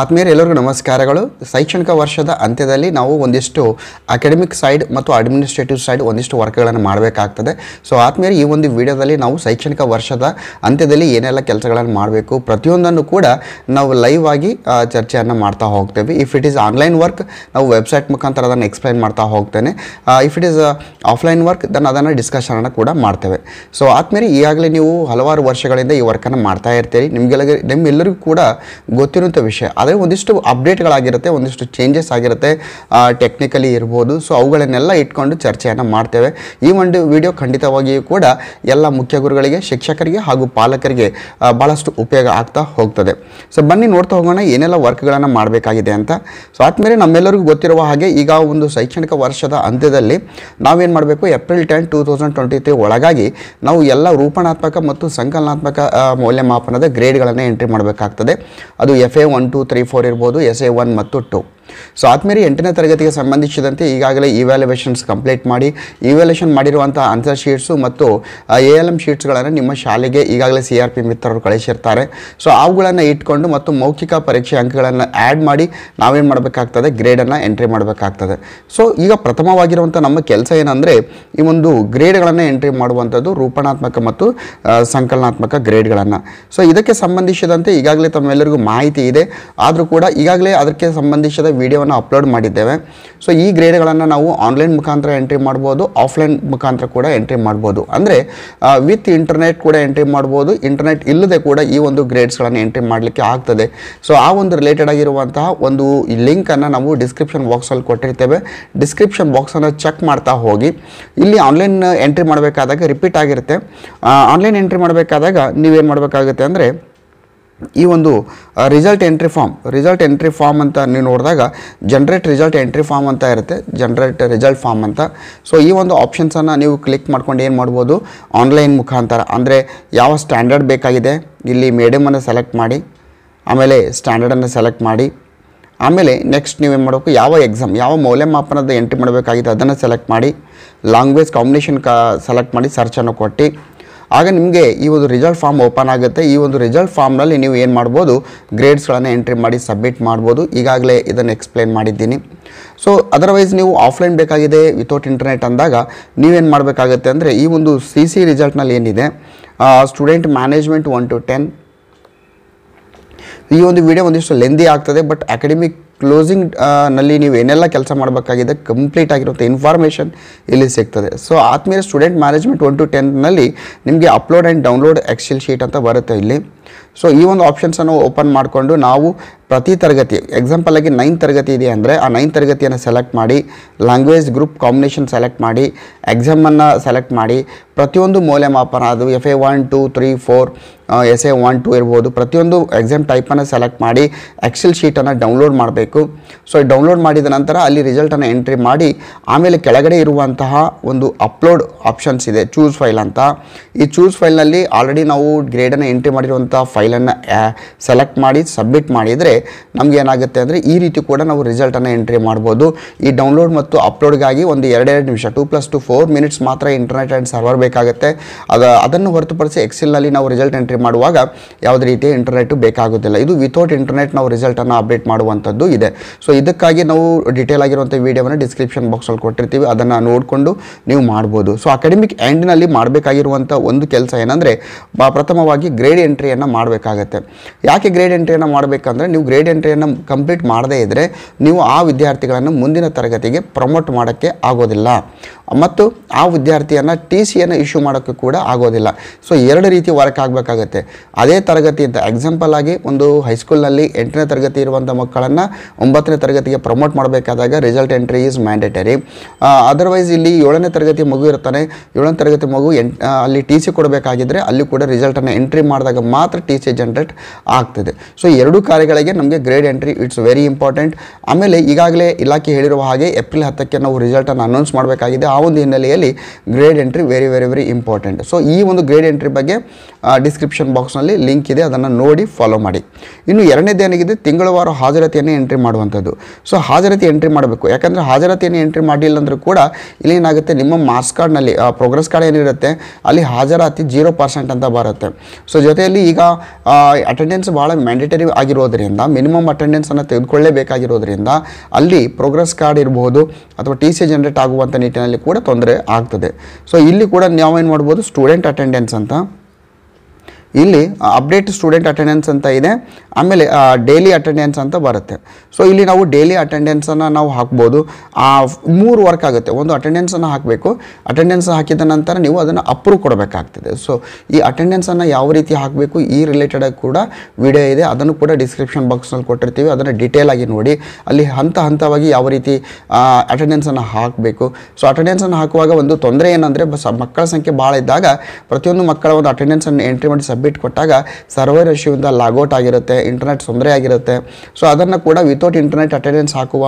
ಆತ್ಮೀಯರು ಎಲ್ಲರಿಗೂ ನಮಸ್ಕಾರಗಳು ಶೈಕ್ಷಣಿಕ ವರ್ಷದ ಅಂತ್ಯದಲ್ಲಿ ನಾವು ಒಂದಿಷ್ಟು ಅಕಾಡೆಮಿಕ್ ಸೈಡ್ ಮತ್ತು ಅಡ್ಮಿನಿಸ್ಟ್ರೇಟಿವ್ ಸೈಡ್ ಒಂದಿಷ್ಟು ವರ್ಕ್ಗಳನ್ನು ಮಾಡಬೇಕಾಗ್ತದೆ ಸೊ ಆತ್ಮೀಯರು ಈ ಒಂದು ವಿಡಿಯೋದಲ್ಲಿ ನಾವು ಶೈಕ್ಷಣಿಕ ವರ್ಷದ ಅಂತ್ಯದಲ್ಲಿ ಏನೆಲ್ಲ ಕೆಲಸಗಳನ್ನು ಮಾಡಬೇಕು ಪ್ರತಿಯೊಂದನ್ನು ಕೂಡ ನಾವು ಲೈವ್ ಆಗಿ ಚರ್ಚೆಯನ್ನು ಮಾಡ್ತಾ ಹೋಗ್ತೇವೆ if it is online work ನಾವು ವೆಬ್ಸೈಟ್ ಮುಖಾಂತರ ಅದನ್ನು ಎಕ್ಸ್ಪ್ಲೈನ್ ಮಾಡ್ತಾ ಹೋಗ್ತೇನೆ if it is offline work then ಅದನ್ನು ಡಿಸ್ಕಷನನ್ನು ಕೂಡ ಮಾಡ್ತೇವೆ ಸೊ ಆತ್ಮೀಯರು ಈಗಾಗಲೇ ನೀವು ಹಲವಾರು ವರ್ಷಗಳಿಂದ ಈ ವರ್ಕನ್ನು ಮಾಡ್ತಾ ಇರ್ತೀರಿ ನಿಮಗೆಲ್ಲ ನಿಮ್ಮೆಲ್ಲರಿಗೂ ಕೂಡ ಗೊತ್ತಿರುವಂಥ ವಿಷಯ ಆದರೆ ಒಂದಿಷ್ಟು ಅಪ್ಡೇಟ್ಗಳಾಗಿರುತ್ತೆ ಒಂದಿಷ್ಟು ಚೇಂಜಸ್ ಆಗಿರುತ್ತೆ ಟೆಕ್ನಿಕಲಿ ಇರ್ಬೋದು ಸೊ ಅವುಗಳನ್ನೆಲ್ಲ ಇಟ್ಕೊಂಡು ಚರ್ಚೆಯನ್ನು ಮಾಡ್ತೇವೆ ಈ ಒಂದು ವಿಡಿಯೋ ಖಂಡಿತವಾಗಿಯೂ ಕೂಡ ಎಲ್ಲ ಮುಖ್ಯ ಗುರುಗಳಿಗೆ ಶಿಕ್ಷಕರಿಗೆ ಹಾಗೂ ಪಾಲಕರಿಗೆ ಭಾಳಷ್ಟು ಉಪಯೋಗ ಆಗ್ತಾ ಹೋಗ್ತದೆ ಸೊ ಬನ್ನಿ ನೋಡ್ತಾ ಹೋಗೋಣ ಏನೆಲ್ಲ ವರ್ಕ್ಗಳನ್ನು ಮಾಡಬೇಕಾಗಿದೆ ಅಂತ ಸೊ ಆದಮೇಲೆ ನಮ್ಮೆಲ್ಲರಿಗೂ ಗೊತ್ತಿರುವ ಹಾಗೆ ಈಗ ಒಂದು ಶೈಕ್ಷಣಿಕ ವರ್ಷದ ಅಂತ್ಯದಲ್ಲಿ ನಾವೇನು ಮಾಡಬೇಕು April ten two thousand twenty three ಒಳಗಾಗಿ ನಾವು ಎಲ್ಲ ರೂಪಣಾತ್ಮಕ ಮತ್ತು ಸಂಕಲನಾತ್ಮಕ ಮೌಲ್ಯಮಾಪನದ ಗ್ರೇಡ್ಗಳನ್ನು ಎಂಟ್ರಿ ಮಾಡಬೇಕಾಗ್ತದೆ ಅದು F A one two three four ಇರ್ಬೋದು ಎಸ್ ಎ ಒನ್ ಮತ್ತು ಟು ಸೊ ಆದಮೇಲೆ ಎಂಟನೇ ತರಗತಿಗೆ ಸಂಬಂಧಿಸಿದಂತೆ ಈಗಾಗಲೇ ಇವ್ಯಾಲ್ಯುವೇಷನ್ಸ್ ಕಂಪ್ಲೀಟ್ ಮಾಡಿ ಇವ್ಯಾಲ್ಯೂಷನ್ ಮಾಡಿರುವಂಥ ಆನ್ಸರ್ ಶೀಟ್ಸು ಮತ್ತು ಎ ಎಲ್ ಎಮ್ ಶೀಟ್ಸ್ಗಳನ್ನು ನಿಮ್ಮ ಶಾಲೆಗೆ ಈಗಾಗಲೇ ಸಿ ಆರ್ ಪಿ ಮಿತ್ರರು ಕಳಿಸಿರ್ತಾರೆ ಸೊ ಅವುಗಳನ್ನು ಇಟ್ಕೊಂಡು ಮತ್ತು ಮೌಖಿಕ ಪರೀಕ್ಷೆ ಅಂಕಗಳನ್ನು ಆ್ಯಡ್ ಮಾಡಿ ನಾವೇನು ಮಾಡಬೇಕಾಗ್ತದೆ ಗ್ರೇಡನ್ನು ಎಂಟ್ರಿ ಮಾಡಬೇಕಾಗ್ತದೆ ಸೊ ಈಗ ಪ್ರಥಮವಾಗಿರುವಂಥ ನಮ್ಮ ಕೆಲಸ ಏನಂದರೆ ಈ ಒಂದು ಗ್ರೇಡ್ಗಳನ್ನು ಎಂಟ್ರಿ ಮಾಡುವಂಥದ್ದು ರೂಪಣಾತ್ಮಕ ಮತ್ತು ಸಂಕಲನಾತ್ಮಕ ಗ್ರೇಡ್ಗಳನ್ನು ಸೊ ಇದಕ್ಕೆ ಸಂಬಂಧಿಸಿದಂತೆ ಈಗಾಗಲೇ ತಮ್ಮೆಲ್ಲರಿಗೂ ಮಾಹಿತಿ ಇದೆ ಆದರೂ ಕೂಡ ಈಗಾಗಲೇ ಅದಕ್ಕೆ ಸಂಬಂಧಿಸಿದ ವಿಡಿಯೋವನ್ನು ಅಪ್ಲೋಡ್ ಮಾಡಿದ್ದೇವೆ ಸೊ ಈ ಗ್ರೇಡ್ಗಳನ್ನು ನಾವು ಆನ್ಲೈನ್ ಮುಖಾಂತರ ಎಂಟ್ರಿ ಮಾಡ್ಬೋದು ಆಫ್ಲೈನ್ ಮುಖಾಂತರ ಕೂಡ ಎಂಟ್ರಿ ಮಾಡ್ಬೋದು ಅಂದರೆ ವಿತ್ ಇಂಟರ್ನೆಟ್ ಕೂಡ ಎಂಟ್ರಿ ಮಾಡ್ಬೋದು ಇಂಟರ್ನೆಟ್ ಇಲ್ಲದೆ ಕೂಡ ಈ ಒಂದು ಗ್ರೇಡ್ಸ್ಗಳನ್ನು ಎಂಟ್ರಿ ಮಾಡಲಿಕ್ಕೆ ಆಗ್ತದೆ ಸೊ ಆ ಒಂದು ರಿಲೇಟೆಡ್ ಆಗಿರುವಂತಹ ಒಂದು ಲಿಂಕನ್ನು ನಾವು ಡಿಸ್ಕ್ರಿಪ್ಷನ್ ಬಾಕ್ಸಲ್ಲಿ ಕೊಟ್ಟಿರ್ತೇವೆ ಡಿಸ್ಕ್ರಿಪ್ಷನ್ ಬಾಕ್ಸನ್ನು ಚೆಕ್ ಮಾಡ್ತಾ ಹೋಗಿ ಇಲ್ಲಿ ಆನ್ಲೈನ್ ಎಂಟ್ರಿ ಮಾಡಬೇಕಾದಾಗ ರಿಪೀಟ್ ಆಗಿರುತ್ತೆ ಆನ್ಲೈನ್ ಎಂಟ್ರಿ ಮಾಡಬೇಕಾದಾಗ ನೀವೇನು ಮಾಡಬೇಕಾಗುತ್ತೆ ಅಂದರೆ ಈ ಒಂದು result entry form result entry form ಅಂತ ನೀವು ನೋಡಿದಾಗ ಜನ್ರೇಟ್ ರಿಸಲ್ಟ್ ಎಂಟ್ರಿ ಫಾರ್ಮ್ ಅಂತ ಇರುತ್ತೆ ಜನ್ರೇಟ್ ರಿಸಲ್ಟ್ ಫಾರ್ಮ್ ಅಂತ ಸೊ ಈ ಒಂದು ಆಪ್ಷನ್ಸನ್ನು ನೀವು ಕ್ಲಿಕ್ ಮಾಡ್ಕೊಂಡು ಏನು ಮಾಡ್ಬೋದು ಆನ್ಲೈನ್ ಮುಖಾಂತರ ಅಂದರೆ ಯಾವ ಸ್ಟ್ಯಾಂಡರ್ಡ್ ಬೇಕಾಗಿದೆ ಇಲ್ಲಿ ಮೀಡಿಯಮನ್ನು ಸೆಲೆಕ್ಟ್ ಮಾಡಿ ಆಮೇಲೆ ಸ್ಟ್ಯಾಂಡರ್ಡನ್ನು ಸೆಲೆಕ್ಟ್ ಮಾಡಿ ಆಮೇಲೆ ನೆಕ್ಸ್ಟ್ ನೀವು ಏನು ಮಾಡಬೇಕು ಯಾವ ಎಕ್ಸಾಮ್ ಯಾವ ಮೌಲ್ಯಮಾಪನದ ಎಂಟ್ರಿ ಮಾಡಬೇಕಾಗಿದೆ ಅದನ್ನು ಸೆಲೆಕ್ಟ್ ಮಾಡಿ ಲ್ಯಾಂಗ್ವೇಜ್ ಕಾಂಬಿನೇಷನ್ ಕ ಸೆಲೆಕ್ಟ್ ಮಾಡಿ ಸರ್ಚನ್ನು ಕೊಟ್ಟು ಆಗ ನಿಮಗೆ ಈ ಒಂದು ರಿಸಲ್ಟ್ ಫಾರ್ಮ್ ಓಪನ್ ಆಗುತ್ತೆ ಈ ಒಂದು ರಿಸಲ್ಟ್ ಫಾರ್ಮ್ನಲ್ಲಿ ನೀವು ಏನು ಮಾಡ್ಬೋದು ಗ್ರೇಡ್ಸ್ಗಳನ್ನು ಎಂಟ್ರಿ ಮಾಡಿ ಸಬ್ಮಿಟ್ ಮಾಡ್ಬೋದು ಈಗಾಗಲೇ ಇದನ್ನು ಎಕ್ಸ್ಪ್ಲೇನ್ ಮಾಡಿದ್ದೀನಿ ಸೊ ಅದರ್ವೈಸ್ ನೀವು ಆಫ್ಲೈನ್ ಬೇಕಾಗಿದೆ ವಿಥೌಟ್ ಇಂಟರ್ನೆಟ್ ಅಂದಾಗ ನೀವೇನು ಮಾಡಬೇಕಾಗುತ್ತೆ ಅಂದರೆ ಈ ಒಂದು ಸಿ ಸಿ ರಿಸಲ್ಟ್ನಲ್ಲಿ ಏನಿದೆ student management one two ten ಈ ಒಂದು ವಿಡಿಯೋ ಒಂದಿಷ್ಟು ಲೆಂದಿ ಆಗ್ತದೆ ಬಟ್ ಅಕಾಡೆಮಿಕ್ ಕ್ಲೋಸಿಂಗ್ ನಲ್ಲಿ ನೀವು ಏನೆಲ್ಲ ಕೆಲಸ ಮಾಡಬೇಕಾಗಿದೆ ಕಂಪ್ಲೀಟ್ ಆಗಿರುವಂಥ ಇನ್ಫಾರ್ಮೇಷನ್ ಇಲ್ಲಿ ಸಿಗ್ತದೆ ಸೊ ಆತ್ಮೀಯ ಸ್ಟೂಡೆಂಟ್ ಮ್ಯಾನೇಜ್ಮೆಂಟ್ ಒನ್ ಟು ಟೆನ್ನಲ್ಲಿ ನಿಮಗೆ upload and download Excel sheet ಅಂತ ಬರುತ್ತೆ ಇಲ್ಲಿ ಸೊ ಈ ಒಂದು ಆಪ್ಷನ್ಸನ್ನು ಓಪನ್ ಮಾಡಿಕೊಂಡು ನಾವು ಪ್ರತಿ ತರಗತಿ ಎಕ್ಸಾಂಪಲ್ ಆಗಿ ನೈನ್ ತರಗತಿ ಇದೆ ಅಂದರೆ ಆ ನೈನ್ ತರಗತಿಯನ್ನು ಸೆಲೆಕ್ಟ್ ಮಾಡಿ ಲ್ಯಾಂಗ್ವೇಜ್ ಗ್ರೂಪ್ ಕಾಂಬಿನೇಷನ್ ಸೆಲೆಕ್ಟ್ ಮಾಡಿ ಎಕ್ಸಾಮನ್ನು ಸೆಲೆಕ್ಟ್ ಮಾಡಿ ಪ್ರತಿಯೊಂದು ಮೌಲ್ಯಮಾಪನ ಅದು F A one two three four S A one two ಇರ್ಬೋದು ಪ್ರತಿಯೊಂದು ಎಕ್ಸಾಮ್ ಟೈಪನ್ನು ಸೆಲೆಕ್ಟ್ ಮಾಡಿ ಎಕ್ಸೆಲ್ ಶೀಟನ್ನು ಡೌನ್ಲೋಡ್ ಮಾಡಬೇಕು ಮಾಡಬೇಕು ಸೊ ಡೌನ್ಲೋಡ್ ಮಾಡಿದ ನಂತರ ಅಲ್ಲಿ ರಿಸಲ್ಟನ್ನು ಎಂಟ್ರಿ ಮಾಡಿ ಆಮೇಲೆ ಕೆಳಗಡೆ ಇರುವಂತಹ ಒಂದು ಅಪ್ಲೋಡ್ ಆಪ್ಷನ್ಸ್ ಇದೆ ಚೂಸ್ ಫೈಲ್ ಅಂತ ಈ ಚೂಸ್ ಫೈಲ್ನಲ್ಲಿ ಆಲ್ರೆಡಿ ನಾವು ಗ್ರೇಡನ್ನು ಎಂಟ್ರಿ ಮಾಡಿರುವಂಥ ಫೈಲನ್ನು ಸೆಲೆಕ್ಟ್ ಮಾಡಿ ಸಬ್ಮಿಟ್ ಮಾಡಿದರೆ ನಮ್ಗೆ ಏನಾಗುತ್ತೆ ಅಂದರೆ ಈ ರೀತಿ ಕೂಡ ನಾವು ರಿಸಲ್ಟನ್ನು ಎಂಟ್ರಿ ಮಾಡ್ಬೋದು ಈ ಡೌನ್ಲೋಡ್ ಮತ್ತು ಅಪ್ಲೋಡ್ಗಾಗಿ ಒಂದು ಎರಡೆರಡು ನಿಮಿಷ two plus two four minutes ಮಾತ್ರ ಇಂಟರ್ನೆಟ್ ಆ್ಯಂಡ್ ಸರ್ವರ್ ಬೇಕಾಗುತ್ತೆ ಅದು ಅದನ್ನು ಹೊರತುಪಡಿಸಿ ಎಕ್ಸೆಲ್ನಲ್ಲಿ ನಾವು ರಿಸಲ್ಟ್ ಎಂಟ್ರಿ ಮಾಡುವಾಗ ಯಾವುದೇ ರೀತಿಯ ಇಂಟರ್ನೆಟ್ ಬೇಕಾಗುತ್ತಿಲ್ಲ ಇದು ವಿಥೌಟ್ ಇಂಟರ್ನೆಟ್ ನಾವು ರಿಸಲ್ಟನ್ನು ಅಪ್ಡೇಟ್ ಮಾಡುವಂಥದ್ದು ಇದೆ ಇದೆ ಸೊ ಇದಕ್ಕಾಗಿ ನಾವು ಡಿಟೇಲ್ ಆಗಿರುವಂಥ ವೀಡಿಯೋವನ್ನು ಡಿಸ್ಕ್ರಿಪ್ಷನ್ ಬಾಕ್ಸಲ್ಲಿ ಕೊಟ್ಟಿರ್ತೀವಿ ಅದನ್ನು ನೋಡಿಕೊಂಡು ನೀವು ಮಾಡ್ಬೋದು ಸೊ ಅಕಾಡೆಮಿಕ್ ಎಂಡ್ನಲ್ಲಿ ಮಾಡಬೇಕಾಗಿರುವಂಥ ಒಂದು ಕೆಲಸ ಏನಂದರೆ ಪ್ರಥಮವಾಗಿ ಗ್ರೇಡ್ ಎಂಟ್ರಿಯನ್ನು ಮಾಡಬೇಕಾಗತ್ತೆ ಯಾಕೆ ಗ್ರೇಡ್ ಎಂಟ್ರಿಯನ್ನು ಮಾಡಬೇಕಂದ್ರೆ ನೀವು ಗ್ರೇಡ್ ಎಂಟ್ರಿಯನ್ನು ಕಂಪ್ಲೀಟ್ ಮಾಡದೇ ಇದ್ದರೆ ನೀವು ಆ ವಿದ್ಯಾರ್ಥಿಗಳನ್ನು ಮುಂದಿನ ತರಗತಿಗೆ ಪ್ರಮೋಟ್ ಮಾಡೋಕ್ಕೆ ಆಗೋದಿಲ್ಲ ಮತ್ತು ಆ ವಿದ್ಯಾರ್ಥಿಯನ್ನು ಟಿ ಸಿಯನ್ನು ಇಶ್ಯೂ ಮಾಡೋಕ್ಕೆ ಕೂಡ ಆಗೋದಿಲ್ಲ ಸೊ ಎರಡು ರೀತಿ ವರ್ಕ್ ಆಗಬೇಕಾಗತ್ತೆ ಅದೇ ತರಗತಿ ಅಂತ ಎಕ್ಸಾಂಪಲ್ ಆಗಿ ಒಂದು ಹೈಸ್ಕೂಲ್ನಲ್ಲಿ ಎಂಟನೇ ತರಗತಿ ಇರುವಂಥ ಮಕ್ಕಳನ್ನು ಒಂಬತ್ತನೇ ತರಗತಿಗೆ ಪ್ರಮೋಟ್ ಮಾಡಬೇಕಾದಾಗ result entry is mandatory otherwise ಇಲ್ಲಿ ಏಳನೇ ತರಗತಿ ಮಗು ಇರ್ತಾನೆ ಏಳನೇ ತರಗತಿ ಮಗು ಅಲ್ಲಿ ಟಿ ಸಿ ಕೊಡಬೇಕಾಗಿದ್ದರೆ ಅಲ್ಲಿ ಕೂಡ ರಿಸಲ್ಟನ್ನು ಎಂಟ್ರಿ ಮಾಡಿದಾಗ ಮಾತ್ರ ಟಿ ಸಿ ಜನ್ರೇಟ್ ಆಗ್ತದೆ ಸೊ ಎರಡು ಕಾರ್ಯಗಳಿಗೆ ನಮಗೆ grade entry it's very important ಆಮೇಲೆ ಈಗಾಗಲೇ ಇಲಾಖೆ ಹೇಳಿರುವ ಹಾಗೆ ಏಪ್ರಿಲ್ ಹತ್ತಕ್ಕೆ ನಾವು ರಿಸಲ್ಟನ್ನು ಅನೌನ್ಸ್ ಮಾಡಬೇಕಾಗಿದೆ ಆ ಒಂದು ಹಿನ್ನೆಲೆಯಲ್ಲಿ grade entry very very very important so ಈ ಒಂದು ಗ್ರೇಡ್ ಎಂಟ್ರಿ ಬಗ್ಗೆ ಡಿಸ್ಕ್ರಿಪ್ಷನ್ ಬಾಕ್ಸ್ನಲ್ಲಿ ಲಿಂಕ್ ಇದೆ ಅದನ್ನು ನೋಡಿ ಫಾಲೋ ಮಾಡಿ ಇನ್ನು ಏನಾಗಿದೆ ತಿಂಗಳವಾರು ಹಾಜರಾತಿಯನ್ನು ಎಂಟ್ರಿ ಮಾಡುವಂಥದ್ದು ಸೊ ಹಾಜರಾತಿ ಎಂಟ್ರಿ ಮಾಡಬೇಕು ಯಾಕಂದರೆ ಹಾಜರಾತಿಯನ್ನು ಎಂಟ್ರಿ ಮಾಡಿಲ್ಲ ಅಂದರೂ ಕೂಡ ಇಲ್ಲಿ ಏನಾಗುತ್ತೆ ನಿಮ್ಮ ಮಾರ್ಕ್ಸ್ ಕಾರ್ಡ್ನಲ್ಲಿ ಪ್ರೋಗ್ರೆಸ್ ಕಾರ್ಡ್ ಏನಿರುತ್ತೆ ಅಲ್ಲಿ ಹಾಜರಾತಿ ಜೀರೋ ಪರ್ಸೆಂಟ್ ಅಂತ ಬರುತ್ತೆ ಸೊ ಜೊತೆಯಲ್ಲಿ ಈಗ ಅಟೆಂಡೆನ್ಸ್ ಭಾಳ ಮ್ಯಾಂಡೇಟರಿ ಆಗಿರೋದ್ರಿಂದ ಮಿನಿಮಮ್ ಅಟೆಂಡೆನ್ಸನ್ನು ತೆಗೆದುಕೊಳ್ಳೇಬೇಕಾಗಿರೋದ್ರಿಂದ ಅಲ್ಲಿ ಪ್ರೋಗ್ರೆಸ್ ಕಾರ್ಡ್ ಇರಬಹುದು ಅಥವಾ ಟಿ ಸಿ ಜನರೇಟ್ ಆಗುವಂಥ ನಿಟ್ಟಿನಲ್ಲಿ ಕೂಡ ತೊಂದರೆ ಆಗ್ತದೆ ಸೊ ಇಲ್ಲಿ ಕೂಡ ನಾವೇನು ಮಾಡ್ಬೋದು ಸ್ಟೂಡೆಂಟ್ ಅಟೆಂಡೆನ್ಸ್ ಅಂತ ಇಲ್ಲಿ ಅಪ್ಡೇಟ್ ಸ್ಟೂಡೆಂಟ್ ಅಟೆಂಡೆನ್ಸ್ ಅಂತ ಇದೆ ಆಮೇಲೆ ಡೈಲಿ ಅಟೆಂಡೆನ್ಸ್ ಅಂತ ಬರುತ್ತೆ ಸೊ ಇಲ್ಲಿ ನಾವು ಡೈಲಿ ಅಟೆಂಡೆನ್ಸನ್ನು ನಾವು ಹಾಕ್ಬೋದು ಮೂರು ವರ್ಕ್ ಆಗುತ್ತೆ ಒಂದು ಅಟೆಂಡೆನ್ಸನ್ನು ಹಾಕಬೇಕು ಅಟೆಂಡೆನ್ಸ್ ಹಾಕಿದ ನಂತರ ನೀವು ಅದನ್ನು ಅಪ್ರೂವ್ ಕೊಡಬೇಕಾಗ್ತದೆ ಸೊ ಈ ಅಟೆಂಡೆನ್ಸನ್ನು ಯಾವ ರೀತಿ ಹಾಕಬೇಕು ಈ ಆಗಿ ಕೂಡ ವಿಡಿಯೋ ಇದೆ ಅದನ್ನು ಕೂಡ ಡಿಸ್ಕ್ರಿಪ್ಷನ್ ಬಾಕ್ಸ್ನಲ್ಲಿ ಕೊಟ್ಟಿರ್ತೀವಿ ಅದನ್ನು ಡೀಟೇಲ್ ಆಗಿ ನೋಡಿ ಅಲ್ಲಿ ಹಂತ ಹಂತವಾಗಿ ಯಾವ ರೀತಿ ಅಟೆಂಡೆನ್ಸನ್ನು ಹಾಕಬೇಕು ಸೊ ಅಟೆಂಡೆನ್ಸನ್ನು ಹಾಕುವಾಗ ಒಂದು ತೊಂದರೆ ಏನಂದರೆ ಬಸ್ ಮಕ್ಕಳ ಸಂಖ್ಯೆ ಭಾಳ ಇದ್ದಾಗ ಪ್ರತಿಯೊಂದು ಮಕ್ಕಳ ಒಂದು ಅಟೆಂಡೆನ್ಸನ್ನು ಎಂಟ್ರಿ ಮಾಡಿ ಸಬ್ಮಿಟ್ ಬಿಟ್ ಕೊಟ್ಟಾಗ ಸರ್ವರ್ ಇಶ್ಯೂಯಿಂದ ಲಾಗೌಟ್ ಆಗಿರುತ್ತೆ ಇಂಟರ್ನೆಟ್ ತೊಂದರೆ ಆಗಿರುತ್ತೆ ಸೊ ಅದನ್ನು ಕೂಡ ವಿತೌಟ್ ಇಂಟರ್ನೆಟ್ ಅಟೆಂಡೆನ್ಸ್ ಹಾಕುವ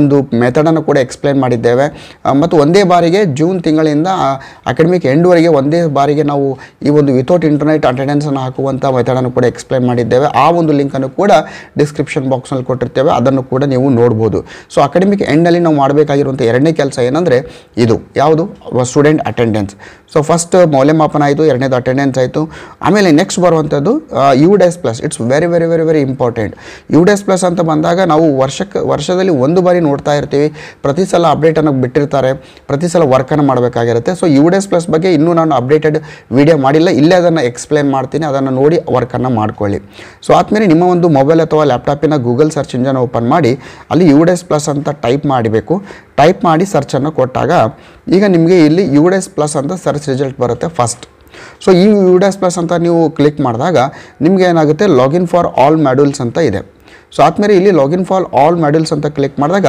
ಒಂದು ಮೆಥಡನ್ನು ಕೂಡ ಎಕ್ಸ್ಪ್ಲೇನ್ ಮಾಡಿದ್ದೇವೆ ಮತ್ತು ಒಂದೇ ಬಾರಿಗೆ ಜೂನ್ ತಿಂಗಳಿಂದ ಅಕಾಡೆಮಿಕ್ ಎಂಡ್ವರೆಗೆ ಒಂದೇ ಬಾರಿಗೆ ನಾವು ಈ ಒಂದು ವಿತೌಟ್ ಇಂಟರ್ನೆಟ್ ಅಟೆಂಡೆನ್ಸನ್ನು ಹಾಕುವಂಥ ಮೆಥಡನ್ನು ಕೂಡ ಎಕ್ಸ್ಪ್ಲೇನ್ ಮಾಡಿದ್ದೇವೆ ಆ ಒಂದು ಲಿಂಕನ್ನು ಕೂಡ ಡಿಸ್ಕ್ರಿಪ್ಷನ್ ಬಾಕ್ಸ್ನಲ್ಲಿ ಕೊಟ್ಟಿರ್ತೇವೆ ಅದನ್ನು ಕೂಡ ನೀವು ನೋಡ್ಬೋದು ಸೊ ಅಕಾಡೆಮಿಕ್ ಎಂಡಲ್ಲಿ ನಾವು ಮಾಡಬೇಕಾಗಿರುವಂಥ ಎರಡನೇ ಕೆಲಸ ಏನಂದರೆ ಇದು ಯಾವುದು ಸ್ಟೂಡೆಂಟ್ ಅಟೆಂಡೆನ್ಸ್ ಸೊ ಫಸ್ಟ್ ಮೌಲ್ಯಮಾಪನ ಆಯಿತು ಎರಡನೇದು ಅಟೆಂಡೆನ್ಸ್ ಆಯಿತು ಆಮೇಲೆ ನೆಕ್ಸ್ಟ್ ಬರುವಂಥದ್ದು U DISE plus it's very very very very important U DISE plus ಅಂತ ಬಂದಾಗ ನಾವು ವರ್ಷಕ್ಕೆ ವರ್ಷದಲ್ಲಿ ಒಂದು ಬಾರಿ ನೋಡ್ತಾ ಇರ್ತೀವಿ ಪ್ರತಿ ಸಲ ಅಪ್ಡೇಟನ್ನು ಬಿಟ್ಟಿರ್ತಾರೆ ಪ್ರತಿ ಸಲ ವರ್ಕನ್ನು ಮಾಡಬೇಕಾಗಿರುತ್ತೆ ಸೊ ಯು ಡ್ಯಾಸ್ ಪ್ಲಸ್ ಬಗ್ಗೆ ಇನ್ನೂ ನಾನು ಅಪ್ಡೇಟೆಡ್ ವಿಡಿಯೋ ಮಾಡಿಲ್ಲ ಇಲ್ಲೇ ಅದನ್ನು ಎಕ್ಸ್ಪ್ಲೇನ್ ಮಾಡ್ತೀನಿ ಅದನ್ನು ನೋಡಿ ವರ್ಕನ್ನು ಮಾಡ್ಕೊಳ್ಳಿ ಸೊ ಆದಮೇಲೆ ನಿಮ್ಮ ಒಂದು ಮೊಬೈಲ್ ಅಥವಾ ಲ್ಯಾಪ್ಟಾಪಿನ ಗೂಗಲ್ ಸರ್ಚ್ ಇಂಜನ್ ಓಪನ್ ಮಾಡಿ ಅಲ್ಲಿ ಯು ಡ್ಯಾಸ್ ಪ್ಲಸ್ ಅಂತ ಟೈಪ್ ಮಾಡಬೇಕು ಟೈಪ್ ಮಾಡಿ ಸರ್ಚನ್ನು ಕೊಟ್ಟಾಗ ಈಗ ನಿಮಗೆ ಇಲ್ಲಿ ಯು ಡ್ಯಾಸ್ ಪ್ಲಸ್ ಅಂತ ಸರ್ಚ್ ರಿಸಲ್ಟ್ ಬರುತ್ತೆ ಫಸ್ಟ್ ಸೊ ಈ ಯು ಪ್ಲಸ್ ಅಂತ ನೀವು ಕ್ಲಿಕ್ ಮಾಡಿದಾಗ ನಿಮಗೆ ಏನಾಗುತ್ತೆ ಲಾಗಿನ್ ಫಾರ್ ಆಲ್ ಮಾಡ್ಯೂಲ್ಸ್ ಅಂತ ಇದೆ ಸೊ ಆದಮೇಲೆ ಇಲ್ಲಿ ಲಾಗಿನ್ ಫಾರ್ ಆಲ್ ಮ್ಯಾಡಲ್ಸ್ ಅಂತ ಕ್ಲಿಕ್ ಮಾಡಿದಾಗ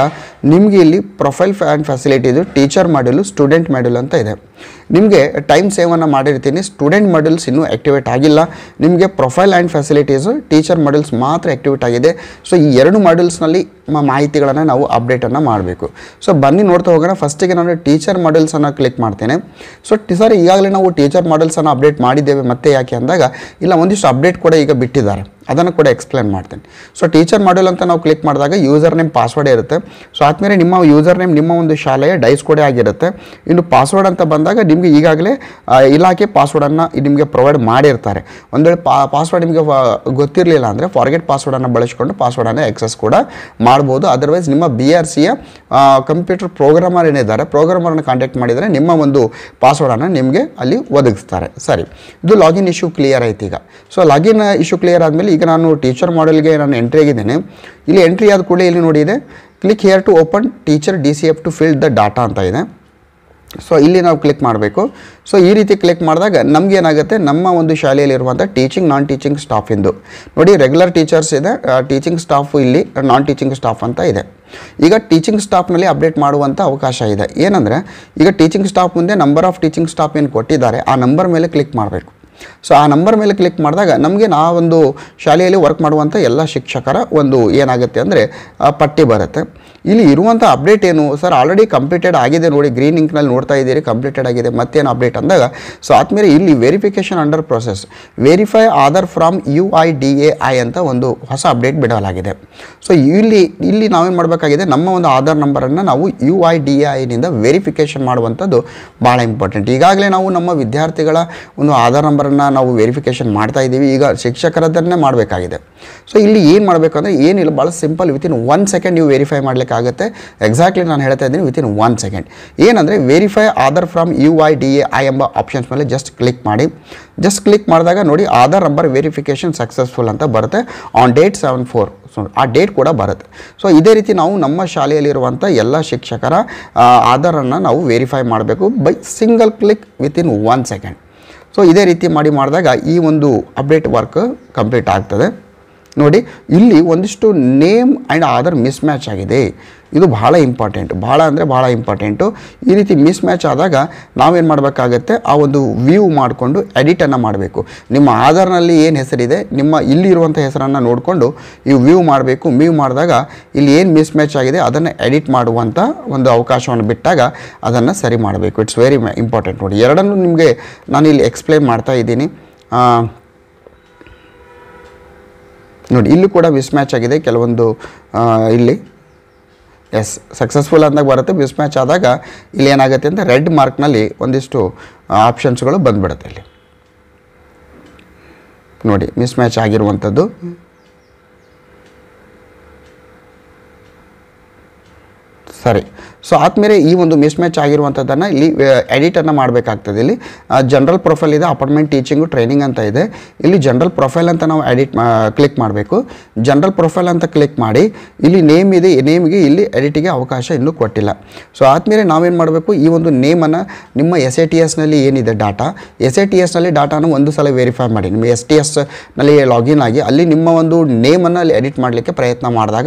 ನಿಮಗೆ ಇಲ್ಲಿ ಪ್ರೊಫೈಲ್ ಆ್ಯಂಡ್ ಫೆಸಿಲಿಟಿದು ಟೀಚರ್ ಮಾಡ್ಯೂಲು ಸ್ಟೂಡೆಂಟ್ ಮಾಡ್ಯೂಲ್ ಅಂತ ಇದೆ ನಿಮಗೆ ಟೈಮ್ ಸೇವನ್ನು ಮಾಡಿರ್ತೀನಿ ಸ್ಟೂಡೆಂಟ್ ಮಾಡಲ್ಸ್ ಇನ್ನೂ ಆ್ಯಕ್ಟಿವೇಟ್ ಆಗಿಲ್ಲ ನಿಮಗೆ profile and facilities teacher modules ಮಾತ್ರ ಆ್ಯಕ್ಟಿವೇಟ್ ಆಗಿದೆ ಸೊ ಈ ಎರಡು ಮಾಡೆಲ್ಸ್ನಲ್ಲಿ ಮಾಹಿತಿಗಳನ್ನು ನಾವು ಅಪ್ಡೇಟನ್ನು ಮಾಡಬೇಕು ಸೊ ಬನ್ನಿ ನೋಡ್ತಾ ಹೋಗೋಣ ಫಸ್ಟಿಗೆ ನಾನು ಟೀಚರ್ ಮಾಡಲ್ಸನ್ನು ಕ್ಲಿಕ್ ಮಾಡ್ತೇನೆ ಸೊ ಸರ್ ಈಗಾಗಲೇ ನಾವು ಟೀಚರ್ ಮಾಡಲ್ಸನ್ನು ಅಪ್ಡೇಟ್ ಮಾಡಿದ್ದೇವೆ ಮತ್ತೆ ಯಾಕೆ ಅಂದಾಗ ಇಲ್ಲ ಒಂದಿಷ್ಟು ಅಪ್ಡೇಟ್ ಕೂಡ ಈಗ ಬಿಟ್ಟಿದ್ದಾರೆ ಅದನ್ನು ಕೂಡ ಎಕ್ಸ್ಪ್ಲೇನ್ ಮಾಡ್ತೇನೆ ಸೊ ಟೀಚರ್ ಮಾಡ್ಯೂಲ್ ಅಂತ ನಾವು ಕ್ಲಿಕ್ ಮಾಡಿದಾಗ ಯೂಸರ್ ನೇಮ್ ಪಾಸ್ವರ್ಡ್ ಇರುತ್ತೆ ಸೊ ಆದಮೇಲೆ ನಿಮ್ಮ ಯೂಸರ್ ನೇಮ್ ನಿಮ್ಮ ಒಂದು ಶಾಲೆಯ ಡೈಸ್ ಕೂಡ ಆಗಿರುತ್ತೆ ಇನ್ನು ಪಾಸ್ವರ್ಡ್ ಅಂತ ಬಂದ ಬಂದಾಗ ನಿಮಗೆ ಈಗಾಗಲೇ ಇಲಾಖೆ ಪಾಸ್ವರ್ಡನ್ನು ನಿಮಗೆ ಪ್ರೊವೈಡ್ ಮಾಡಿರ್ತಾರೆ ಒಂದು ವೇಳೆ ಪಾ ಪಾಸ್ವರ್ಡ್ ನಿಮಗೆ ಗೊತ್ತಿರಲಿಲ್ಲ ಅಂದರೆ ಫಾರ್ಗೆಟ್ ಪಾಸ್ವರ್ಡನ್ನು ಬಳಸಿಕೊಂಡು ಪಾಸ್ವರ್ಡನ್ನು ಎಕ್ಸಸ್ ಕೂಡ ಮಾಡ್ಬೋದು ಅದರ್ವೈಸ್ ನಿಮ್ಮ ಬಿ ಆರ್ ಸಿಯ ಕಂಪ್ಯೂಟರ್ ಪ್ರೋಗ್ರಾಮರ್ ಏನಿದ್ದಾರೆ ಪ್ರೋಗ್ರಾಮರನ್ನು ಕಾಂಟ್ಯಾಕ್ಟ್ ಮಾಡಿದರೆ ನಿಮ್ಮ ಒಂದು ಪಾಸ್ವರ್ಡನ್ನು ನಿಮಗೆ ಅಲ್ಲಿ ಒದಗಿಸ್ತಾರೆ ಸರಿ ಇದು ಲಾಗಿನ್ ಇಶ್ಯೂ ಕ್ಲಿಯರ್ ಆಯ್ತು ಈಗ ಸೊ ಲಾಗಿನ್ ಇಶ್ಯೂ ಕ್ಲಿಯರ್ ಆದಮೇಲೆ ಈಗ ನಾನು ಟೀಚರ್ ಮಾಡೆಲ್ಗೆ ನಾನು ಎಂಟ್ರಿ ಆಗಿದ್ದೇನೆ ಇಲ್ಲಿ ಎಂಟ್ರಿ ಆದ ಕೂಡಲೇ ಇಲ್ಲಿ ನೋಡಿದೆ click here to open teacher D C F to filled the data ಅಂತ ಇದೆ ಸೊ ಇಲ್ಲಿ ನಾವು ಕ್ಲಿಕ್ ಮಾಡಬೇಕು ಸೊ ಈ ರೀತಿ ಕ್ಲಿಕ್ ಮಾಡಿದಾಗ ನಮಗೇನಾಗುತ್ತೆ ನಮ್ಮ ಒಂದು ಶಾಲೆಯಲ್ಲಿರುವಂಥ ಟೀಚಿಂಗ್ ನಾನ್ ಟೀಚಿಂಗ್ ಸ್ಟಾಫಿಂದು ನೋಡಿ ರೆಗ್ಯುಲರ್ ಟೀಚರ್ಸ್ ಇದೆ ಟೀಚಿಂಗ್ ಸ್ಟಾಫು ಇಲ್ಲಿ ನಾನ್ ಟೀಚಿಂಗ್ ಸ್ಟಾಫ್ ಅಂತ ಇದೆ ಈಗ ಟೀಚಿಂಗ್ ಸ್ಟಾಫ್ನಲ್ಲಿ ಅಪ್ಡೇಟ್ ಮಾಡುವಂಥ ಅವಕಾಶ ಇದೆ ಏನಂದರೆ ಈಗ ಟೀಚಿಂಗ್ ಸ್ಟಾಫ್ ಮುಂದೆ ನಂಬರ್ ಆಫ್ ಟೀಚಿಂಗ್ ಸ್ಟಾಫ್ ಏನು ಕೊಟ್ಟಿದ್ದಾರೆ ಆ ನಂಬರ್ ಮೇಲೆ ಕ್ಲಿಕ್ ಮಾಡಬೇಕು ಸೊ ಆ ನಂಬರ್ ಮೇಲೆ ಕ್ಲಿಕ್ ಮಾಡಿದಾಗ ನಮಗೆ ನಾ ಒಂದು ಶಾಲೆಯಲ್ಲಿ ವರ್ಕ್ ಮಾಡುವಂಥ ಎಲ್ಲ ಶಿಕ್ಷಕರ ಒಂದು ಏನಾಗುತ್ತೆ ಅಂದರೆ ಪಟ್ಟಿ ಬರುತ್ತೆ ಇಲ್ಲಿ ಇರುವಂಥ ಅಪ್ಡೇಟ್ ಏನು ಸರ್ ಆಲ್ರೆಡಿ ಕಂಪ್ಲೀಟೆಡ್ ಆಗಿದೆ ನೋಡಿ ಗ್ರೀನ್ ಇಂಕ್ನಲ್ಲಿ ನೋಡ್ತಾ ಇದ್ದೀರಿ ಕಂಪ್ಲೀಟೆಡ್ ಆಗಿದೆ ಮತ್ತೇನು ಅಪ್ಡೇಟ್ ಅಂದಾಗ ಸೊ ಆದಮೇಲೆ ಇಲ್ಲಿ verification under process verify Aadhaar from U I D A I ಅಂತ ಒಂದು ಹೊಸ ಅಪ್ಡೇಟ್ ಬಿಡಲಾಗಿದೆ ಸೊ ಇಲ್ಲಿ ಇಲ್ಲಿ ನಾವೇನು ಮಾಡಬೇಕಾಗಿದೆ ನಮ್ಮ ಒಂದು ಆಧಾರ್ ನಂಬರನ್ನು ನಾವು ಯು ಐ ಡಿ ಎ ಐನಿಂದ ವೆರಿಫಿಕೇಷನ್ ಮಾಡುವಂಥದ್ದು ಭಾಳ ಇಂಪಾರ್ಟೆಂಟ್ ಈಗಾಗಲೇ ನಾವು ನಮ್ಮ ವಿದ್ಯಾರ್ಥಿಗಳ ಒಂದು ಆಧಾರ್ ನಂಬರನ್ನು ನಾವು ವೆರಿಫಿಕೇಶನ್ ಮಾಡ್ತಾ ಇದ್ದೀವಿ ಈಗ ಶಿಕ್ಷಕರದನ್ನೇ ಮಾಡಬೇಕಾಗಿದೆ ಸೊ ಇಲ್ಲಿ ಏನು ಮಾಡಬೇಕಂದ್ರೆ ಏನಿಲ್ಲ ಭಾಳ ಸಿಂಪಲ್ ವಿತಿನ್ ಒನ್ ಸೆಕೆಂಡ್ ನೀವು ವೆರಿಫೈ ಮಾಡಲಿಕ್ಕೆ ಆಗುತ್ತೆ ಎಕ್ಸಾಕ್ಟ್ಲಿ ನಾನು ಹೇಳ್ತಾ ಇದ್ದೀನಿ ವಿತಿನ್ ಒನ್ ಸೆಕೆಂಡ್ ಏನಂದರೆ verify Aadhaar from U I D A I ಎಂಬ ಆಪ್ಷನ್ಸ್ ಮೇಲೆ ಜಸ್ಟ್ ಕ್ಲಿಕ್ ಮಾಡಿ ಜಸ್ಟ್ ಕ್ಲಿಕ್ ಮಾಡಿದಾಗ ನೋಡಿ ಆಧಾರ್ ನಂಬರ್ ವೆರಿಫಿಕೇಷನ್ ಸಕ್ಸಸ್ಫುಲ್ ಅಂತ ಬರುತ್ತೆ on date seven four so ಆ ಡೇಟ್ ಕೂಡ ಬರುತ್ತೆ ಸೊ ಇದೇ ರೀತಿ ನಾವು ನಮ್ಮ ಶಾಲೆಯಲ್ಲಿರುವಂಥ ಎಲ್ಲ ಶಿಕ್ಷಕರ ಆಧಾರನ್ನು ನಾವು ವೆರಿಫೈ ಮಾಡಬೇಕು by single click within one second so ಇದೇ ರೀತಿ ಮಾಡಿ ಮಾಡಿದಾಗ ಈ ಒಂದು ಅಪ್ಡೇಟ್ ವರ್ಕ್ ಕಂಪ್ಲೀಟ್ ಆಗ್ತದೆ ನೋಡಿ ಇಲ್ಲಿ ಒಂದಿಷ್ಟು name and Aadhaar mismatch ಆಗಿದೆ ಇದು ಭಾಳ ಇಂಪಾರ್ಟೆಂಟ್ ಭಾಳ ಅಂದರೆ ಭಾಳ ಇಂಪಾರ್ಟೆಂಟು ಈ ರೀತಿ ಮಿಸ್ ಮ್ಯಾಚ್ ಆದಾಗ ನಾವೇನು ಮಾಡಬೇಕಾಗತ್ತೆ ಆ ಒಂದು ವ್ಯೂ ಮಾಡಿಕೊಂಡು ಎಡಿಟನ್ನು ಮಾಡಬೇಕು ನಿಮ್ಮ ಆಧಾರ್ನಲ್ಲಿ ಏನು ಹೆಸರಿದೆ ನಿಮ್ಮ ಇಲ್ಲಿ ಇರುವಂಥ ಹೆಸರನ್ನು ನೋಡಿಕೊಂಡು ಈ ವ್ಯೂ ಮಾಡಬೇಕು ವ್ಯೂ ಮಾಡಿದಾಗ ಇಲ್ಲಿ ಏನು ಮಿಸ್ ಮ್ಯಾಚ್ ಆಗಿದೆ ಅದನ್ನು ಎಡಿಟ್ ಮಾಡುವಂಥ ಒಂದು ಅವಕಾಶವನ್ನು ಬಿಟ್ಟಾಗ ಅದನ್ನು ಸರಿ ಮಾಡಬೇಕು ಇಟ್ಸ್ ವೆರಿ ಇಂಪಾರ್ಟೆಂಟ್ ನೋಡಿ ಎರಡನ್ನೂ ನಿಮಗೆ ನಾನು ಇಲ್ಲಿ ಎಕ್ಸ್ಪ್ಲೈನ್ ಮಾಡ್ತಾ ಇದ್ದೀನಿ ನೋಡಿ ಇಲ್ಲೂ ಕೂಡ ಮಿಸ್ ಮ್ಯಾಚ್ ಆಗಿದೆ ಕೆಲವೊಂದು ಇಲ್ಲಿ ಎಸ್ ಸಕ್ಸಸ್ಫುಲ್ ಅಂದಾಗ ಬರುತ್ತೆ ಮಿಸ್ ಮ್ಯಾಚ್ ಆದಾಗ ಇಲ್ಲಿ ಏನಾಗುತ್ತೆ ಅಂದರೆ ರೆಡ್ ಮಾರ್ಕ್ನಲ್ಲಿ ಒಂದಿಷ್ಟು ಆಪ್ಷನ್ಸ್ಗಳು ಬಂದ್ಬಿಡುತ್ತೆ ಇಲ್ಲಿ ನೋಡಿ ಮಿಸ್ ಮ್ಯಾಚ್ ಆಗಿರುವಂಥದ್ದು ಸರಿ ಸೊ ಆದಮೇಲೆ ಈ ಒಂದು ಮಿಸ್ ಮ್ಯಾಚ್ ಆಗಿರುವಂಥದ್ದನ್ನು ಇಲ್ಲಿ ಎಡಿಟನ್ನು ಮಾಡಬೇಕಾಗ್ತದೆ ಇಲ್ಲಿ ಜನರಲ್ ಪ್ರೊಫೈಲ್ ಇದೆ ಅಪಾರ್ಟ್ಮೆಂಟ್ ಟೀಚಿಂಗು ಟ್ರೈನಿಂಗ್ ಅಂತ ಇದೆ ಇಲ್ಲಿ ಜನರಲ್ ಪ್ರೊಫೈಲ್ ಅಂತ ನಾವು ಎಡಿಟ್ ಕ್ಲಿಕ್ ಮಾಡಬೇಕು ಜನರಲ್ ಪ್ರೊಫೈಲ್ ಅಂತ ಕ್ಲಿಕ್ ಮಾಡಿ ಇಲ್ಲಿ ನೇಮ್ ಇದೆ ನೇಮ್ಗೆ ಇಲ್ಲಿ ಎಡಿಟಿಗೆ ಅವಕಾಶ ಇನ್ನೂ ಕೊಟ್ಟಿಲ್ಲ ಸೊ ಆದಮೇಲೆ ನಾವೇನು ಮಾಡಬೇಕು ಈ ಒಂದು ನೇಮನ್ನು ನಿಮ್ಮ ಎಸ್ ಎ ಟಿ ಎಸ್ನಲ್ಲಿ ಏನಿದೆ ಡಾಟಾ ಎಸ್ ಎ ಟಿ ಎಸ್ನಲ್ಲಿ ಡಾಟಾನ ಒಂದು ಸಲ ವೆರಿಫೈ ಮಾಡಿ ನಿಮ್ಮ ಎಸ್ ಟಿ ಎಸ್ನಲ್ಲಿ ಲಾಗಿನ್ ಆಗಿ ಅಲ್ಲಿ ನಿಮ್ಮ ಒಂದು ನೇಮನ್ನು ಅಲ್ಲಿ ಎಡಿಟ್ ಮಾಡಲಿಕ್ಕೆ ಪ್ರಯತ್ನ ಮಾಡಿದಾಗ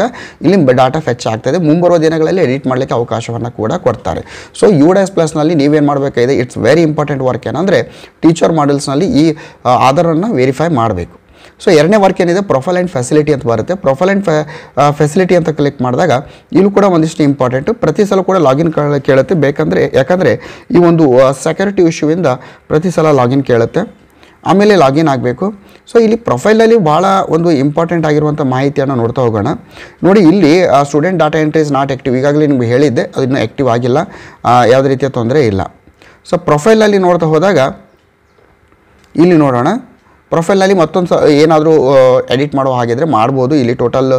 ಇಲ್ಲಿ ಡಾಟಾ ಫೆಚ್ ಆಗ್ತದೆ ಮುಂಬರುವ ದಿನಗಳಲ್ಲಿ ಎಡಿಟ್ ಮಾಡಲಿಕ್ಕೆ ಅವಕಾಶವನ್ನು ಕೂಡ ಕೊಡ್ತಾರೆ ಸೊ ಯು ಡ್ಯಾಸ್ ಪ್ಲಸ್ನಲ್ಲಿ ನೀವೇನು ಮಾಡಬೇಕಾಗಿದೆ ಇಟ್ಸ್ ವೆರಿ ಇಂಪಾರ್ಟೆಂಟ್ ವರ್ಕ್ ಏನಂದರೆ ಟೀಚರ್ ಮಾಡೆಲ್ಸ್ನಲ್ಲಿ ಈ ಆಧಾರನ್ನು ವೆರಿಫೈ ಮಾಡಬೇಕು ಸೊ ಎರಡನೇ ವರ್ಕ್ ಏನಿದೆ ಪ್ರೊಫೈಲ್ ಆ್ಯಂಡ್ ಫೆಸಿಲಿಟಿ ಅಂತ ಬರುತ್ತೆ ಪ್ರೊಫೈಲ್ ಆ್ಯಂಡ್ ಫೆಸಿಲಿಟಿ ಅಂತ ಕ್ಲಿಕ್ ಮಾಡಿದಾಗ ಇಲ್ಲೂ ಕೂಡ ಒಂದಿಷ್ಟು ಇಂಪಾರ್ಟೆಂಟು ಪ್ರತಿ ಸಲ ಕೂಡ ಲಾಗಿನ್ ಕೇಳುತ್ತೆ ಬೇಕಂದರೆ ಯಾಕಂದರೆ ಈ ಒಂದು ಸೆಕ್ಯೂರಿಟಿ ಇಶ್ಯೂವಿಂದ ಪ್ರತಿ ಸಲ ಲಾಗಿನ್ ಕೇಳುತ್ತೆ ಆಮೇಲೆ ಲಾಗಿನ್ ಆಗಬೇಕು ಸೊ ಇಲ್ಲಿ ಪ್ರೊಫೈಲಲ್ಲಿ ಭಾಳ ಒಂದು ಇಂಪಾರ್ಟೆಂಟ್ ಆಗಿರುವಂಥ ಮಾಹಿತಿಯನ್ನು ನೋಡ್ತಾ ಹೋಗೋಣ ನೋಡಿ ಇಲ್ಲಿ student data entry is not active ಈಗಾಗಲೇ ನಿಮಗೆ ಹೇಳಿದ್ದೆ ಅದು ಇನ್ನೂ ಆ್ಯಕ್ಟಿವ್ ಆಗಿಲ್ಲ ಯಾವುದೇ ರೀತಿಯ ತೊಂದರೆ ಇಲ್ಲ ಸೊ ಪ್ರೊಫೈಲಲ್ಲಿ ನೋಡ್ತಾ ಹೋದಾಗ ಇಲ್ಲಿ ನೋಡೋಣ ಪ್ರೊಫೈಲಲ್ಲಿ ಮತ್ತೊಂದು ಸ ಏನಾದರೂ ಎಡಿಟ್ ಮಾಡೋ ಹಾಗಿದ್ರೆ ಮಾಡ್ಬೋದು ಇಲ್ಲಿ ಟೋಟಲ್